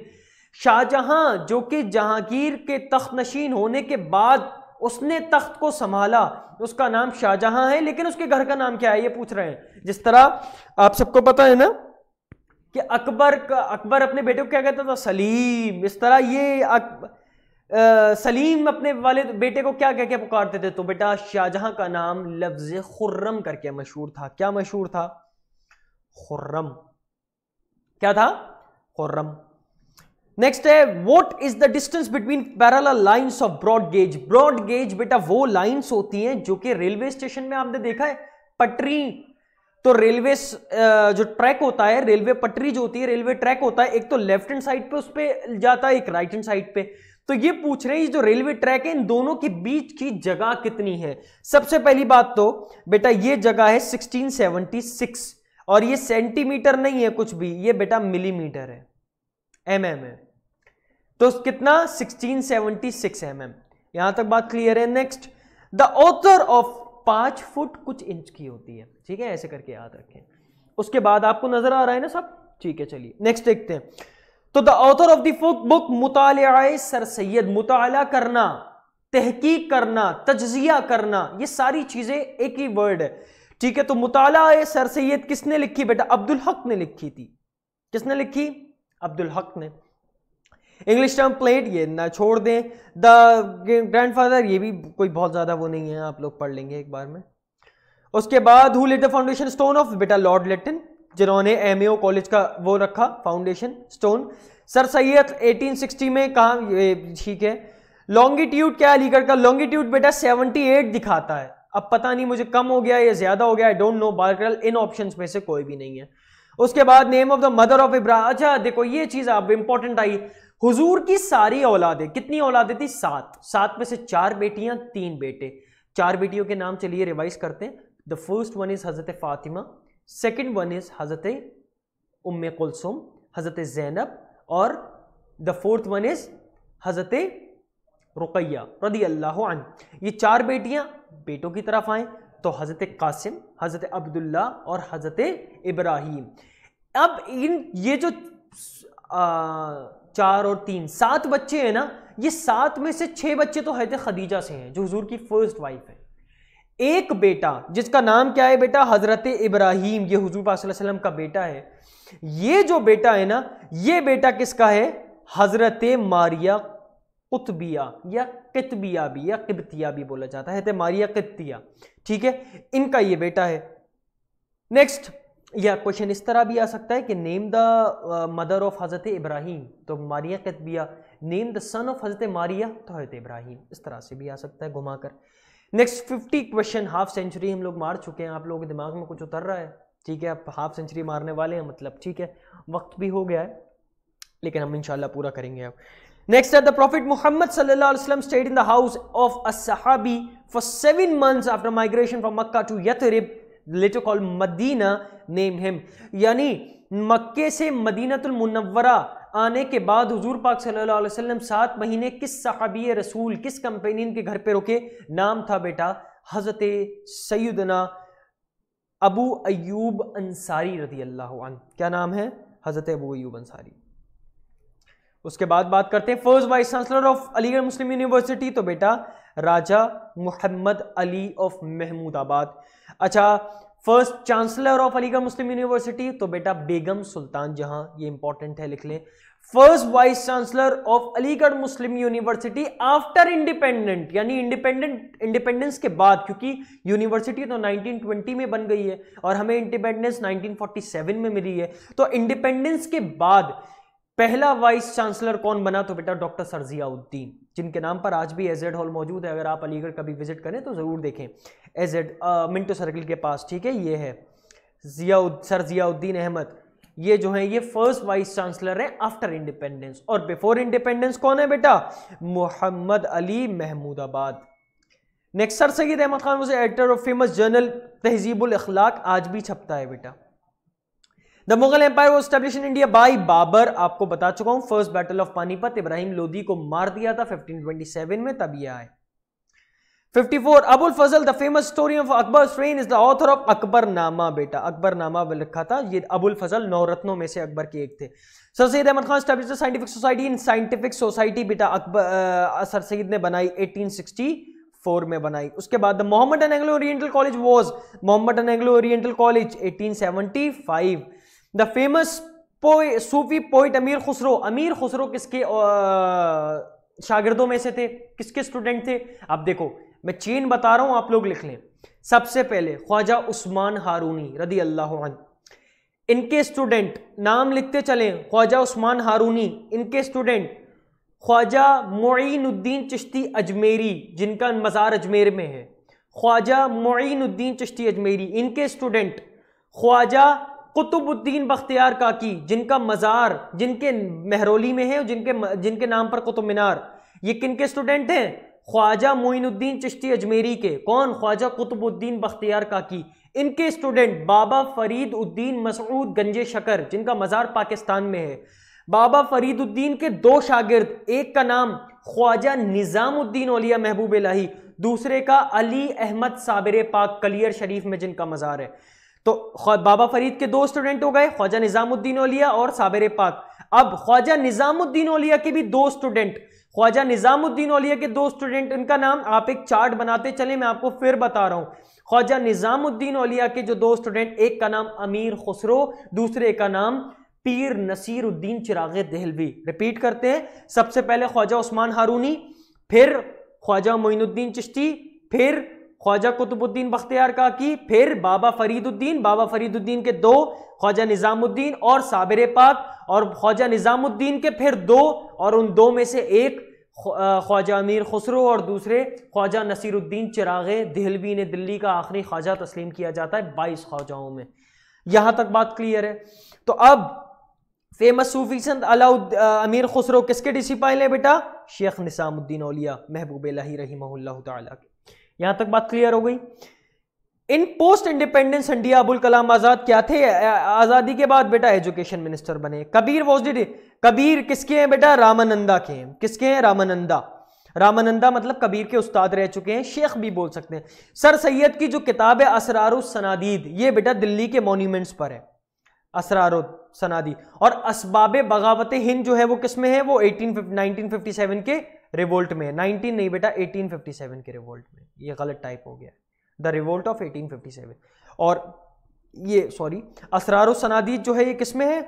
शाहजहां जो कि जहांगीर के तख्त नशीन होने के बाद उसने तख्त को संभाला उसका नाम शाहजहां है लेकिन उसके घर का नाम क्या है ये पूछ रहे हैं जिस तरह आप सबको पता है ना कि अकबर का अकबर अपने बेटे को क्या कहता था सलीम इस तरह ये अक, आ, सलीम अपने वाले बेटे को क्या कह के पुकारते थे तो बेटा शाहजहां का नाम लफ्ज खुर्रम करके मशहूर था क्या मशहूर था खुर्रम क्या था खुर्रम नेक्स्ट है what is the distance between parallel lines of broad gauge broad gauge बेटा वो लाइंस होती हैं जो कि रेलवे स्टेशन में आपने देखा है पटरी तो रेलवे जो ट्रैक होता है रेलवे पटरी जो होती है रेलवे ट्रैक होता है एक तो लेफ्ट हैंड साइड पे उस पर जाता है एक राइट हैंड साइड पे तो ये पूछ रहे हैं जो रेलवे ट्रैक है इन दोनों के बीच की जगह कितनी है सबसे पहली बात तो बेटा ये जगह है 1676 और ये सेंटीमीटर नहीं है कुछ भी ये बेटा मिलीमीटर है एम एम है तो कितना 1676 एम एम यहां तक बात क्लियर है नेक्स्ट द ऑथर ऑफ पांच फुट कुछ इंच की होती है ठीक है ऐसे करके याद रखें उसके बाद आपको नजर आ रहा है ना सब ठीक है चलिए नेक्स्ट देखते हैं तो द ऑथर ऑफ द फुक बुक मुताल सर सैयद मुताला करना तहकीक करना तजिया करना ये सारी चीजें एक ही वर्ड है ठीक है तो मुताला सर सैयद किसने लिखी बेटा अब्दुल हक ने लिखी थी किसने लिखी अब्दुल हक ने इंग्लिश टर्म प्लेट ये ना छोड़ दें द फादर ये भी कोई बहुत ज़्यादा वो नहीं है आप लोग पढ़ लेंगे एक बार में उसके बाद who laid the foundation stone of बेटा लॉर्ड लेटिन जिन्होंने एम कॉलेज का वो रखा फाउंडेशन स्टोन सर सैयद 1860 में कहा ये ठीक है लॉन्गिट्यूड क्या अलीगढ़ का लॉन्गिट्यूड बेटा 78 दिखाता है अब पता नहीं मुझे कम हो गया या ज्यादा हो गया आई डोंट नो बार इन ऑप्शन में से कोई भी नहीं है उसके बाद name of the mother of Ibrahim अच्छा देखो ये चीज अब इंपॉर्टेंट आई हुजूर की सारी औलादे कितनी औलादे थी सात सात में से चार बेटियां तीन बेटे चार बेटियों के नाम चलिए रिवाइज करते हैं द फर्स्ट वन इज हजरत फातिमा सेकेंड वन इज हजरत उम्म कुलसुम हजरत जैनब और द फोर्थ वन इज हजरत रुकैया रदी अल्लाह ये चार बेटियां बेटों की तरफ आए तो हज़रत कासिम हज़रत अब्दुल्ला और हज़रत इब्राहिम अब इन ये जो आ, चार और तीन सात बच्चे हैं ना ये सात में से छः बच्चे तो हजरत खदीजा से हैं जो हजूर की फर्स्ट वाइफ है एक बेटा जिसका नाम क्या है बेटा हजरत इब्राहिम ये हजूर पासम का बेटा है ये जो बेटा है ना ये बेटा किसका है हजरत मारिया कुतबिया या कितबिया भी या किबतिया भी बोला जाता है मारिया कितिया ठीक है इनका ये बेटा है नेक्स्ट या क्वेश्चन इस तरह भी आ सकता है कि नेम द मदर ऑफ हज़रत इब्राहिम तो मारिया कितबिया नेम द सन ऑफ हज़रत मारिया तो हज़रत इब्राहिम इस तरह से भी आ सकता है घुमाकर next fifty question half century हम लोग मार चुके हैं आप लोगों के दिमाग में कुछ उतर रहा है ठीक है आप हाफ सेंचुरी मारने वाले हैं मतलब ठीक है वक्त भी हो गया है लेकिन हम इंशाल्लाह पूरा करेंगे अब Next that the Prophet Muhammad sallallahu stayed in the house of a Sahabi for seven months after migration from Makkah to Yathrib, later called Medina, named him. यानी मक्के से मदीनतुल मुनव्वरा आने के बाद हुजूर पाक सल्लल्लाहु अलैहि वसल्लम सात महीने किस सहाबी रसूल किस कंपेनियन के घर पे रुके नाम था बेटा हज़रत सैदना अबू अयूब अंसारी रदी अल्लाह क्या नाम है हज़रत अबू अयूब अंसारी उसके बाद बात करते हैं first vice chancellor of Aligarh Muslim university तो बेटा राजा मोहम्मद अली ऑफ महमूदाबाद अच्छा first chancellor of Aligarh Muslim university तो बेटा बेगम सुल्तान जहां ये इंपॉर्टेंट है लिख लें first vice chancellor of Aligarh Muslim university after independent यानी इंडिपेंडेंट इंडिपेंडेंस के बाद क्योंकि यूनिवर्सिटी तो 1920 में बन गई है और हमें इंडिपेंडेंस 1947 में मिली है तो इंडिपेंडेंस के बाद पहला वाइस चांसलर कौन बना तो बेटा डॉक्टर सरजियाउद्दीन जिनके नाम पर आज भी एजेड हॉल मौजूद है अगर आप अलीगढ़ कभी विजिट करें तो ज़रूर देखें एजेड मिंटो सर्किल के पास ठीक है ये है जियाउद सर जियाउद्दीन अहमद ये जो है ये फर्स्ट वाइस चांसलर है आफ्टर इंडिपेंडेंस और बिफोर इंडिपेंडेंस कौन है बेटा मोहम्मद अली महमूदाबाद नेक्स्ट सर सैद अहमद खान वो editor of famous journal Tahzibul Akhlaq आज भी छपता है बेटा द मुगल एम्पायर वो establish in India by Babur आपको बता चुका हूं first battle of Panipat Ibrahim Lodi को मार दिया था 1527 में तब ये आए 54 Abul Fazl the famous story of Akbar friend is the author of Akbar Nama बेटा अकबर नामा लिखा था ये अबुल फजल रत्नों में से अकबर के एक थे sir Syed Ahmad Khan establish scientific society in scientific society बेटा अकबर सर सैद ने बनाई फोर में बनाई उसके बाद Mohammed and Anglo Oriental college was Mohammed and Anglo Oriental college 1875 the famous poet Sufi poet अमीर खुसरो अमीर खुसरो किसके शागिर्दों में से थे किसके स्टूडेंट थे आप देखो मैं चेन बता रहा हूं आप लोग लिख लें सबसे पहले ख्वाजा उस्मान हारूनी रदी अल्लाह इनके स्टूडेंट नाम लिखते चले ख्वाजा उस्मान हारूनी इनके स्टूडेंट ख्वाजा मोइनुद्दीन चिश्ती अजमेरी जिनका मज़ार अजमेर में है ख्वाजा मोइनुद्दीन चिश्ती अजमेरी इनके स्टूडेंट ख्वाजा कुतुबुद्दीन बख्तियार काकी जिनका मज़ार जिनके महरोली में है जिनके जिनके नाम पर कुतुब मीनार ये किन के स्टूडेंट हैं ख्वाजा मोइनुद्दीन चिश्ती अजमेरी के कौन ख्वाजा कुतुबुद्दीन बख्तियार काकी इनके स्टूडेंट बाबा फरीदुद्दीन मसूद गंजे शकर जिनका मज़ार पाकिस्तान में है बाबा फरीदुद्दीन के दो शागिर्द एक का नाम ख्वाजा निज़ामुद्दीन अलिया महबूब लाही दूसरे का अली अहमद साबिर पाक कलियर शरीफ में जिनका मज़ार है तो बाबा फरीद के दो स्टूडेंट हो गए ख्वाजा निजामुद्दीन ओलिया और साबिर पाक अब ख्वाजा निजामुद्दीन ओलिया के भी दो स्टूडेंट ख्वाजा निजामुद्दीन ओलिया के दो स्टूडेंट इनका नाम आप एक चार्ट बनाते चले मैं आपको फिर बता रहा हूं ख्वाजा निजामुद्दीन ओलिया के जो दो स्टूडेंट एक का नाम अमीर खुसरो दूसरे का नाम पीर नसीरुद्दीन चिराग दहलवी रिपीट करते हैं सबसे पहले ख्वाजा उस्मान हारूनी फिर ख्वाजा मोइनुद्दीन चिश्ती फिर ख्वाजा कुतुबुद्दीन बख्तियार काकी फिर बाबा फरीदुद्दीन बाबा फरीदुद्दीन के दो ख्वाजा निज़ामुद्दीन और साबिर पाक और ख्वाजा निज़ामुद्दीन के फिर दो और उन दो में से एक ख्वाजा अमीर खुसरो और दूसरे ख्वाजा नसीरुद्दीन चिरागे दहलवी ने दिल्ली का आखिरी ख्वाजा तस्लीम किया जाता है बाईस ख्वाजाओं में यहाँ तक बात क्लियर है तो अब फेमस सूफी संत अलाउद अमीर खुसरो किसके डिसिपाइल है बेटा शेख निसामुद्दीन ओलिया महबूब लाही रही तला के यहां तक बात क्लियर हो गई in post independence India Abul Kalam Azad क्या थे आजादी के बाद बेटा एजुकेशन मिनिस्टर बने कबीर वॉज डिड कबीर किसके हैं बेटा रामानंदा के हैं किसके हैं रामानंदा रामानंदा मतलब कबीर के उस्ताद रह चुके हैं शेख भी बोल सकते हैं सर सैयद की जो किताब है असरार सनादीद ये बेटा दिल्ली के मोन्यूमेंट्स पर है असरार सनादी और असबाब बगावत हिंद जो है वो किसमें है वो एटीन 1957 के रिवोल्ट में नाइनटीन नहीं बेटा एटीन के रिवोल्ट में ये गलत टाइप हो गया द रिवोल्ट ऑफ 1857 और ये सॉरी असरार सनादीद जो है ये किसमें है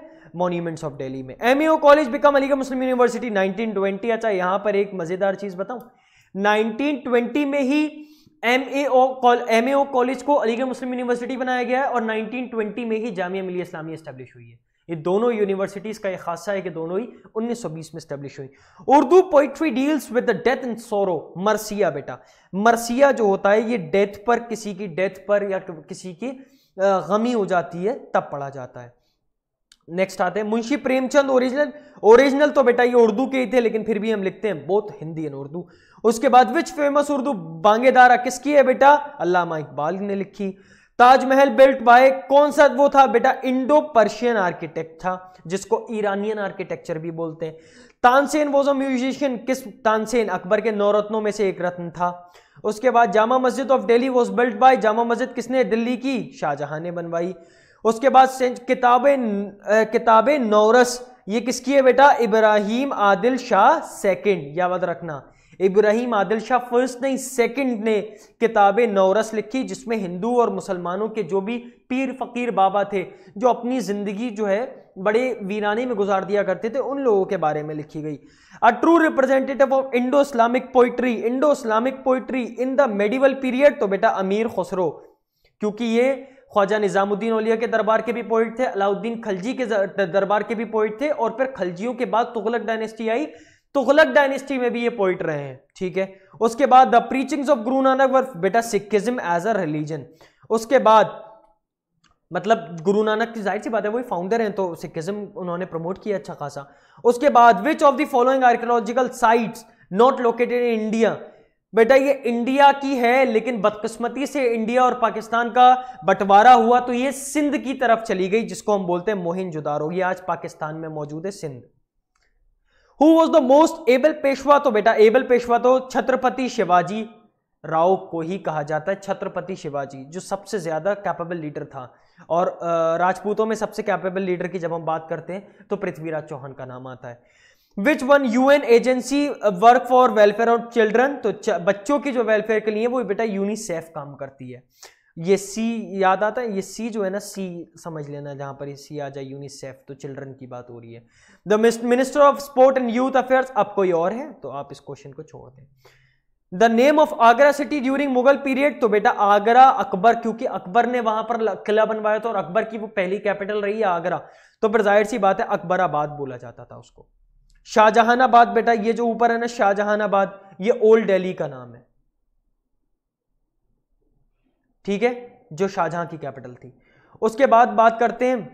मोन्यूमेंट्स ऑफ डेली में M A college become Aligarh Muslim University 1920 अच्छा यहाँ पर एक मज़ेदार चीज़ बताऊँ 1920 में ही M A M A college को अलीगढ़ मुस्लिम यूनिवर्सिटी बनाया गया है और 1920 में ही जामिया मिली इस्लामी इस्टेब्लिश हुई है ये दोनों यूनिवर्सिटीज़ का ये खासा है कि दोनों ही 1920 में स्टेब्लिश हुई Urdu poetry deals with the death and sorrow marsiya बेटा मरसिया जो होता है ये डेथ पर किसी की डेथ पर या किसी की गमी हो जाती है तब पढ़ा जाता है नेक्स्ट आते हैं मुंशी प्रेमचंद ओरिजिनल ओरिजिनल तो बेटा ये उर्दू के ही थे लेकिन फिर भी हम लिखते हैं बोथ हिंदी एंड उर्दू उसके बाद विच फेमस उर्दू बांगेदारा किसकी है बेटा अल्लामा इकबाल ने लिखी ताजमहल बिल्ट बाय कौन सा वो था बेटा इंडो पर्शियन आर्किटेक्ट था जिसको ईरानियन आर्किटेक्चर भी बोलते हैं तानसेन वॉज अ म्यूजिशियन किस तानसेन अकबर के नौ रत्नों में से एक रत्न था उसके बाद Jama Masjid of Delhi was built by Jama Masjid किसने दिल्ली की शाहजहां ने बनवाई उसके बाद किताबें किताबें नौरस ये किसकी है बेटा इब्राहिम आदिल शाह सेकेंड याद रखना इब्राहिम आदिल शाह फर्स्ट नहीं सेकंड ने किताब नौरस लिखी जिसमें हिंदू और मुसलमानों के जो भी पीर फ़कीर बाबा थे जो अपनी ज़िंदगी जो है बड़े वीरानी में गुजार दिया करते थे उन लोगों के बारे में लिखी गई a true representative of Indo Islamic poetry Indo Islamic poetry in the medieval period तो बेटा अमीर खुसरो क्योंकि ये ख्वाजा निज़ामुद्दीन औलिया के दरबार के भी पोइट थे अलाउद्दीन खलजी के दरबार के भी पोइट थे और फिर खलजियों के बाद तुगलक डायनेस्टी आई तुगलक डायनेस्टी में भी ये पोइट रहे हैं ठीक है उसके बाद द प्रीचिंग्स ऑफ गुरु नानक वर बेटा सिखिज्म एज अ रिलीजन उसके बाद मतलब गुरु नानक की जाहिर सी बात है वही फाउंडर हैं तो सिखिज्म उन्होंने प्रमोट किया अच्छा खासा उसके बाद which of the following archaeological sites not located in India बेटा ये इंडिया की है लेकिन बदकिस्मती से इंडिया और पाकिस्तान का बंटवारा हुआ तो ये सिंध की तरफ चली गई जिसको हम बोलते हैं मोहिन जुदारो ये आज पाकिस्तान में मौजूद है Sindh who was the most able Peshwa तो बेटा एबल पेशवा तो छत्रपति शिवाजी राव को ही कहा जाता है छत्रपति शिवाजी जो सबसे ज्यादा कैपेबल लीडर था और राजपूतों में सबसे कैपेबल लीडर की जब हम बात करते हैं तो पृथ्वीराज चौहान का नाम आता है which one U N agency work for welfare of children तो बच्चों की जो वेलफेयर के लिए वो बेटा यूनिसेफ काम करती है ये सी याद आता है ये सी जो है ना सी समझ लेना जहां पर ये सी आ जाए यूनिसेफ तो चिल्ड्रन की बात हो रही है the minister of sport and youth affairs अब कोई और है तो आप इस क्वेश्चन को छोड़ दें the name of Agra city during Mughal period तो बेटा आगरा अकबर क्योंकि अकबर ने वहां पर किला बनवाया था और अकबर की वो पहली कैपिटल रही है आगरा तो फिर जाहिर सी बात है अकबराबाद बोला जाता था उसको शाहजहानाबाद बेटा ये जो ऊपर है ना शाहजहानाबाद ये ओल्ड दिल्ली का नाम है ठीक है जो शाहजहां की कैपिटल थी उसके बाद बात करते हैं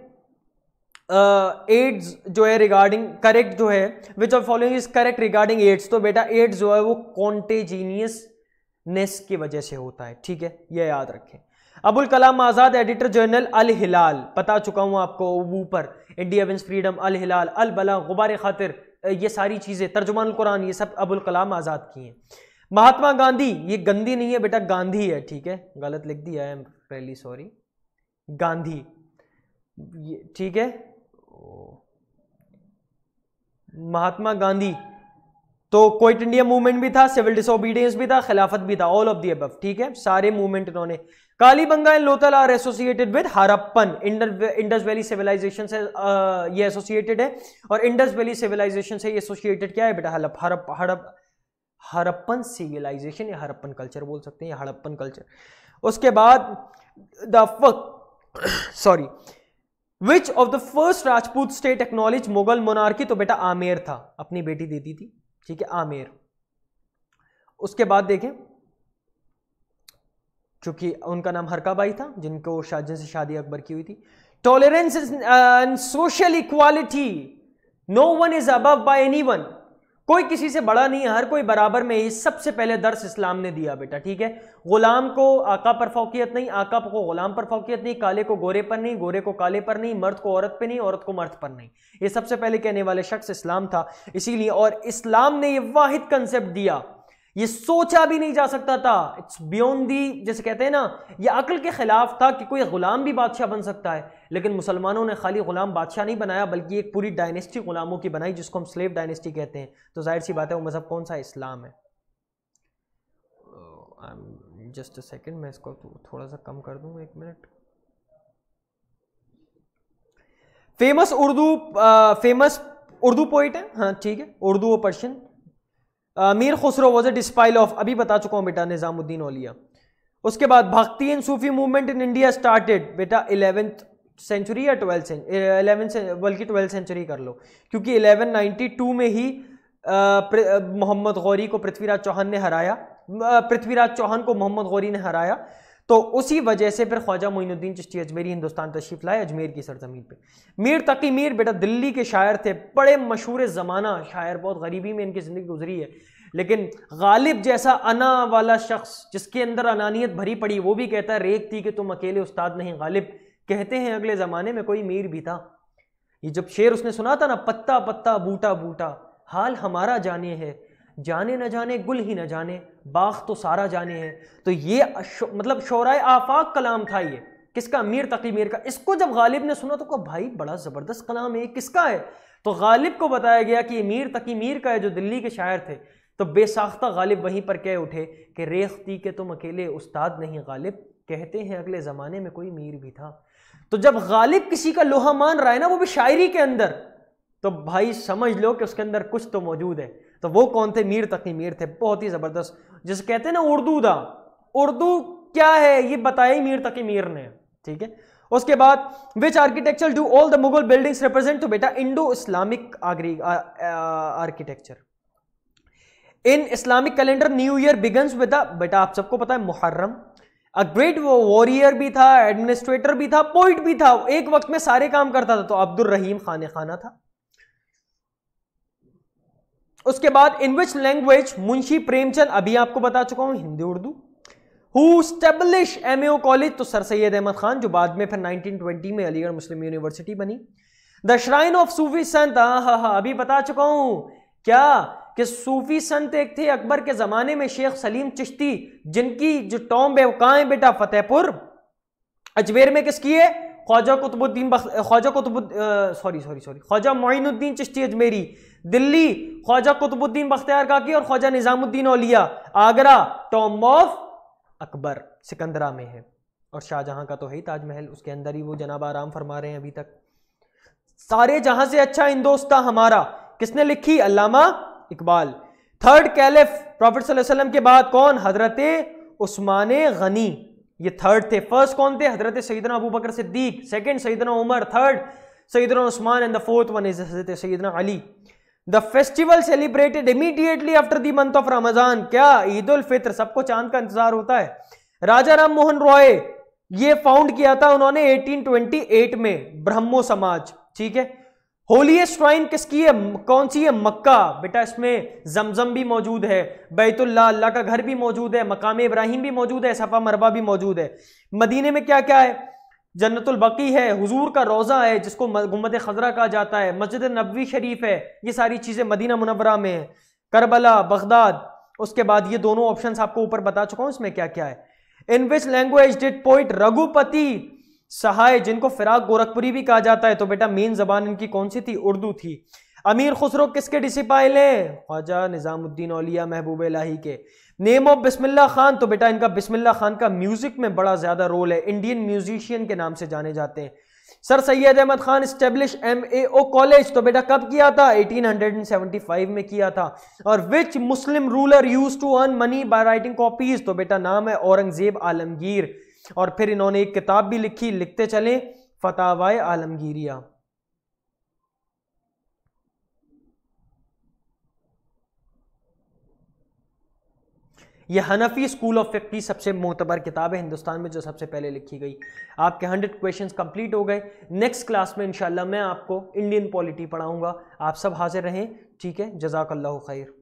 एड्स जो है रिगार्डिंग करेक्ट जो है which of following is correct regarding AIDS तो बेटा एड्स जो है वो कॉन्टेजीनियसनेस की वजह से होता है ठीक है यह याद रखें अबुल कलाम आज़ाद एडिटर जनरल अल हिलाल बता चुका हूं आपको ऊपर India wins freedom Al Hilal Al Bala Ghubar खातिर ये सारी चीज़ें तर्जुमान कुरान ये सब अबुल कलाम आज़ाद की हैं महात्मा गांधी ये गंदी नहीं है बेटा गांधी है ठीक है गलत लिख दिया आई एम सॉरी गांधी ये ठीक है महात्मा गांधी तो क्विट इंडिया मूवमेंट भी था सिविल डिसोबीडियंस भी था खिलाफत भी था ऑल ऑफ दी अबव ठीक है सारे मूवमेंट इन्होंने Kalibanga and Lothal are associated with Harappan Indus valley civilisation से ये एसोसिएटेड है और इंडस वैली सिविलाइजेशन से ये एसोसिएटेड क्या है बेटा हरप हड़प हरप्पन सिविलाइजेशन या हरप्पन कल्चर बोल सकते हैं या हड़प्पन कल्चर उसके बाद the sorry which of the first Rajput state acknowledge Mughal monarchy तो बेटा आमेर था अपनी बेटी देती थी ठीक है आमेर उसके बाद देखें चूंकि उनका नाम हरकाबाई था जिनको शाहजहां से शादी अकबर की हुई थी tolerance and social equality no one is above by any one कोई किसी से बड़ा नहीं है हर कोई बराबर में ही सबसे पहले दर्श इस्लाम ने दिया बेटा ठीक है गुलाम को आका पर फौकियत नहीं आका को गुलाम पर फौकियत नहीं काले को गोरे पर नहीं गोरे को काले पर नहीं मर्द को औरत पे नहीं औरत को मर्द पर नहीं ये सबसे पहले कहने वाले शख्स इस्लाम था इसीलिए और इस्लाम ने ये वाहिद कंसेप्ट दिया ये सोचा भी नहीं जा सकता था इट्स बियॉन्ड दी जैसे कहते हैं ना ये अकल के खिलाफ था कि कोई गुलाम भी बादशाह बन सकता है लेकिन मुसलमानों ने खाली गुलाम बादशाह नहीं बनाया बल्कि एक पूरी डायनेस्टी गुलामों की बनाई जिसको हम स्लेव डायनेस्टी कहते हैं तो जाहिर सी बात है वो मज़हब कौन सा इस्लाम है जस्ट अ सेकेंड मैं इसको तो थोड़ा सा कम कर दूँ एक minute famous Urdu famous Urdu poet है हाँ ठीक है उर्दू और Persian Mir Khusro was a disciple of अभी बता चुका हूँ बेटा निज़ामुद्दीन ओलिया उसके बाद bhakti in Sufi movement in India started बेटा इलेवेंथ सेंचुरी या ट्वेल्थ सेंचुरी बल्कि ट्वेल्थ सेंचुरी कर लो क्योंकि इलेवन टू में ही मोहम्मद गौरी को पृथ्वीराज चौहान ने हराया पृथ्वीराज चौहान को मोहम्मद गौरी ने हराया तो उसी वजह से फिर ख्वाजा मोइनुद्दीन चिश्ती अजमेरी हिंदुस्तान तशरीफ लाए अजमेर की सरजमीन पे मीर तकी मीर बेटा दिल्ली के शायर थे बड़े मशहूर ज़माना शायर बहुत गरीबी में इनकी ज़िंदगी गुजरी है लेकिन गालिब जैसा अना वाला शख्स जिसके अंदर अनानियत भरी पड़ी वो भी कहता है रेख थी कि तुम अकेले उस्ताद नहीं गालिब कहते हैं अगले ज़माने में कोई मीर भी था ये जब शेर उसने सुना था ना पत्ता पत्ता बूटा बूटा हाल हमारा जाने है जाने न जाने गुल ही न जाने बाग तो सारा जाने हैं तो ये मतलब शौरा आफाक कलाम था ये किसका मीर तकी मीर का इसको जब गालिब ने सुना तो कहा भाई बड़ा ज़बरदस्त कलाम है किसका है तो गालिब को बताया गया कि मीर तकी मीर का है जो दिल्ली के शायर थे तो बेसाख्ता गालिब वहीं पर कह उठे कि रेखती के तुम अकेले उस्ताद नहीं गालिब कहते हैं अगले ज़माने में कोई मीर भी था तो जब गालिब किसी का लोहा मान रहा है ना वो भी शायरी के अंदर तो भाई समझ लो कि उसके अंदर कुछ तो मौजूद है तो वो कौन थे मीर तकी मीर थे बहुत ही ज़बरदस्त जिसे कहते हैं ना उर्दू दा उर्दू क्या है ये बताया मीर तकी मीर ने ठीक है उसके बाद which architecture do all the Mughal buildings represent to बेटा Indo Islamic architecture in Islamic calendar new year begins with बेटा आप सबको पता है मुहर्रम अ ग्रेट वॉरियर भी था एडमिनिस्ट्रेटर भी था पोइट भी था एक वक्त में सारे काम करता था तो अब्दुल रहीम खाने खाना था उसके बाद in which language Munshi Premchand अभी आपको बता चुका हूं Hindi Urdu who establish M college तो सर सैयद अहमद खान जो बाद में फिर 1920 में अलीगढ़ मुस्लिम यूनिवर्सिटी बनी the shrine of Sufi saint हाँ हाँ अभी बता चुका हूं क्या कि सूफी संत एक थे अकबर के जमाने में शेख सलीम चिश्ती जिनकी जो टॉम है कहा है बेटा फतेहपुर अजमेर में किसकी है Khwaja Qutubuddin Khwaja Qutubuddin sorry sorry sorry Khwaja Moinuddin Chishti Ajmeri Delhi Khwaja Qutubuddin Bakhtiyar Kaki और ख्वाजा निज़ामुद्दीन औलिया आगरा टॉम ऑफ अकबर सिकंदरा में है और शाहजहां का तो है ही ताजमहल उसके अंदर ही वो जनाब आराम फरमा रहे हैं अभी तक सारे जहां से अच्छा हिंदोस्ता हमारा किसने लिखी Allama Iqbal third caliph prophet वसल्लम के बाद कौन हजरत उस्मान गनी ये थर्ड थे फर्स्ट कौन थे हजरत सईदना अबू बकर Siddiq second Syedna Umar third Syedna Usman and the fourth one is Hazrat Syedna Ali the festival celebrated immediately after the month of Ramzan क्या ईद उल फित्र सबको चांद का इंतजार होता है राजा राम मोहन रॉय ये फाउंड किया था उन्होंने 1828 में ब्रह्मो समाज ठीक है होलीएस्ट श्राइन किसकी है कौन सी है मक्का बेटा इसमें जमजम भी मौजूद है बैतुल्ला अल्लाह का घर भी मौजूद है मकाम इब्राहिम भी मौजूद है सफा मरबा भी मौजूद है मदीने में क्या क्या है जन्नतुल बकी है हुजूर का रोज़ा है जिसको गुम्मत खजरा कहा जाता है मस्जिद नबवी शरीफ है ये सारी चीज़ें मदीना मुनवरा में है करबला बगदाद उसके बाद ये दोनों ऑप्शन आपको ऊपर बता चुका हूँ इसमें क्या क्या है in which language did poet Raghupati Sahay जिनको फिराक गोरखपुरी भी कहा जाता है तो बेटा मेन जबान इनकी कौन सी थी उर्दू थी अमीर खुसरो किसके डिसिपाइल है ख्वाजा निज़ामुद्दीन अलिया महबूब लाही के नेम ऑफ बिस्मिल्ला खान तो बेटा इनका बिस्मिल्ला खान का म्यूजिक में बड़ा ज्यादा रोल है इंडियन म्यूजिशियन के नाम से जाने जाते हैं sir Syed Ahmed Khan establish M A O college तो बेटा कब किया था 1875 में किया था और which Muslim ruler use to earn money by writing copies तो बेटा नाम है औरंगजेब आलमगीर और फिर इन्होंने एक किताब भी लिखी लिखते चले फतावाए आलमगीरिया यह हनफी स्कूल ऑफ फिक की सबसे मोतबर किताब है हिंदुस्तान में जो सबसे पहले लिखी गई आपके हंड्रेड क्वेश्चन कंप्लीट हो गए नेक्स्ट क्लास में इनशाला मैं आपको इंडियन पॉलिटी पढ़ाऊंगा आप सब हाजिर रहें ठीक है जजाकल्ला खैर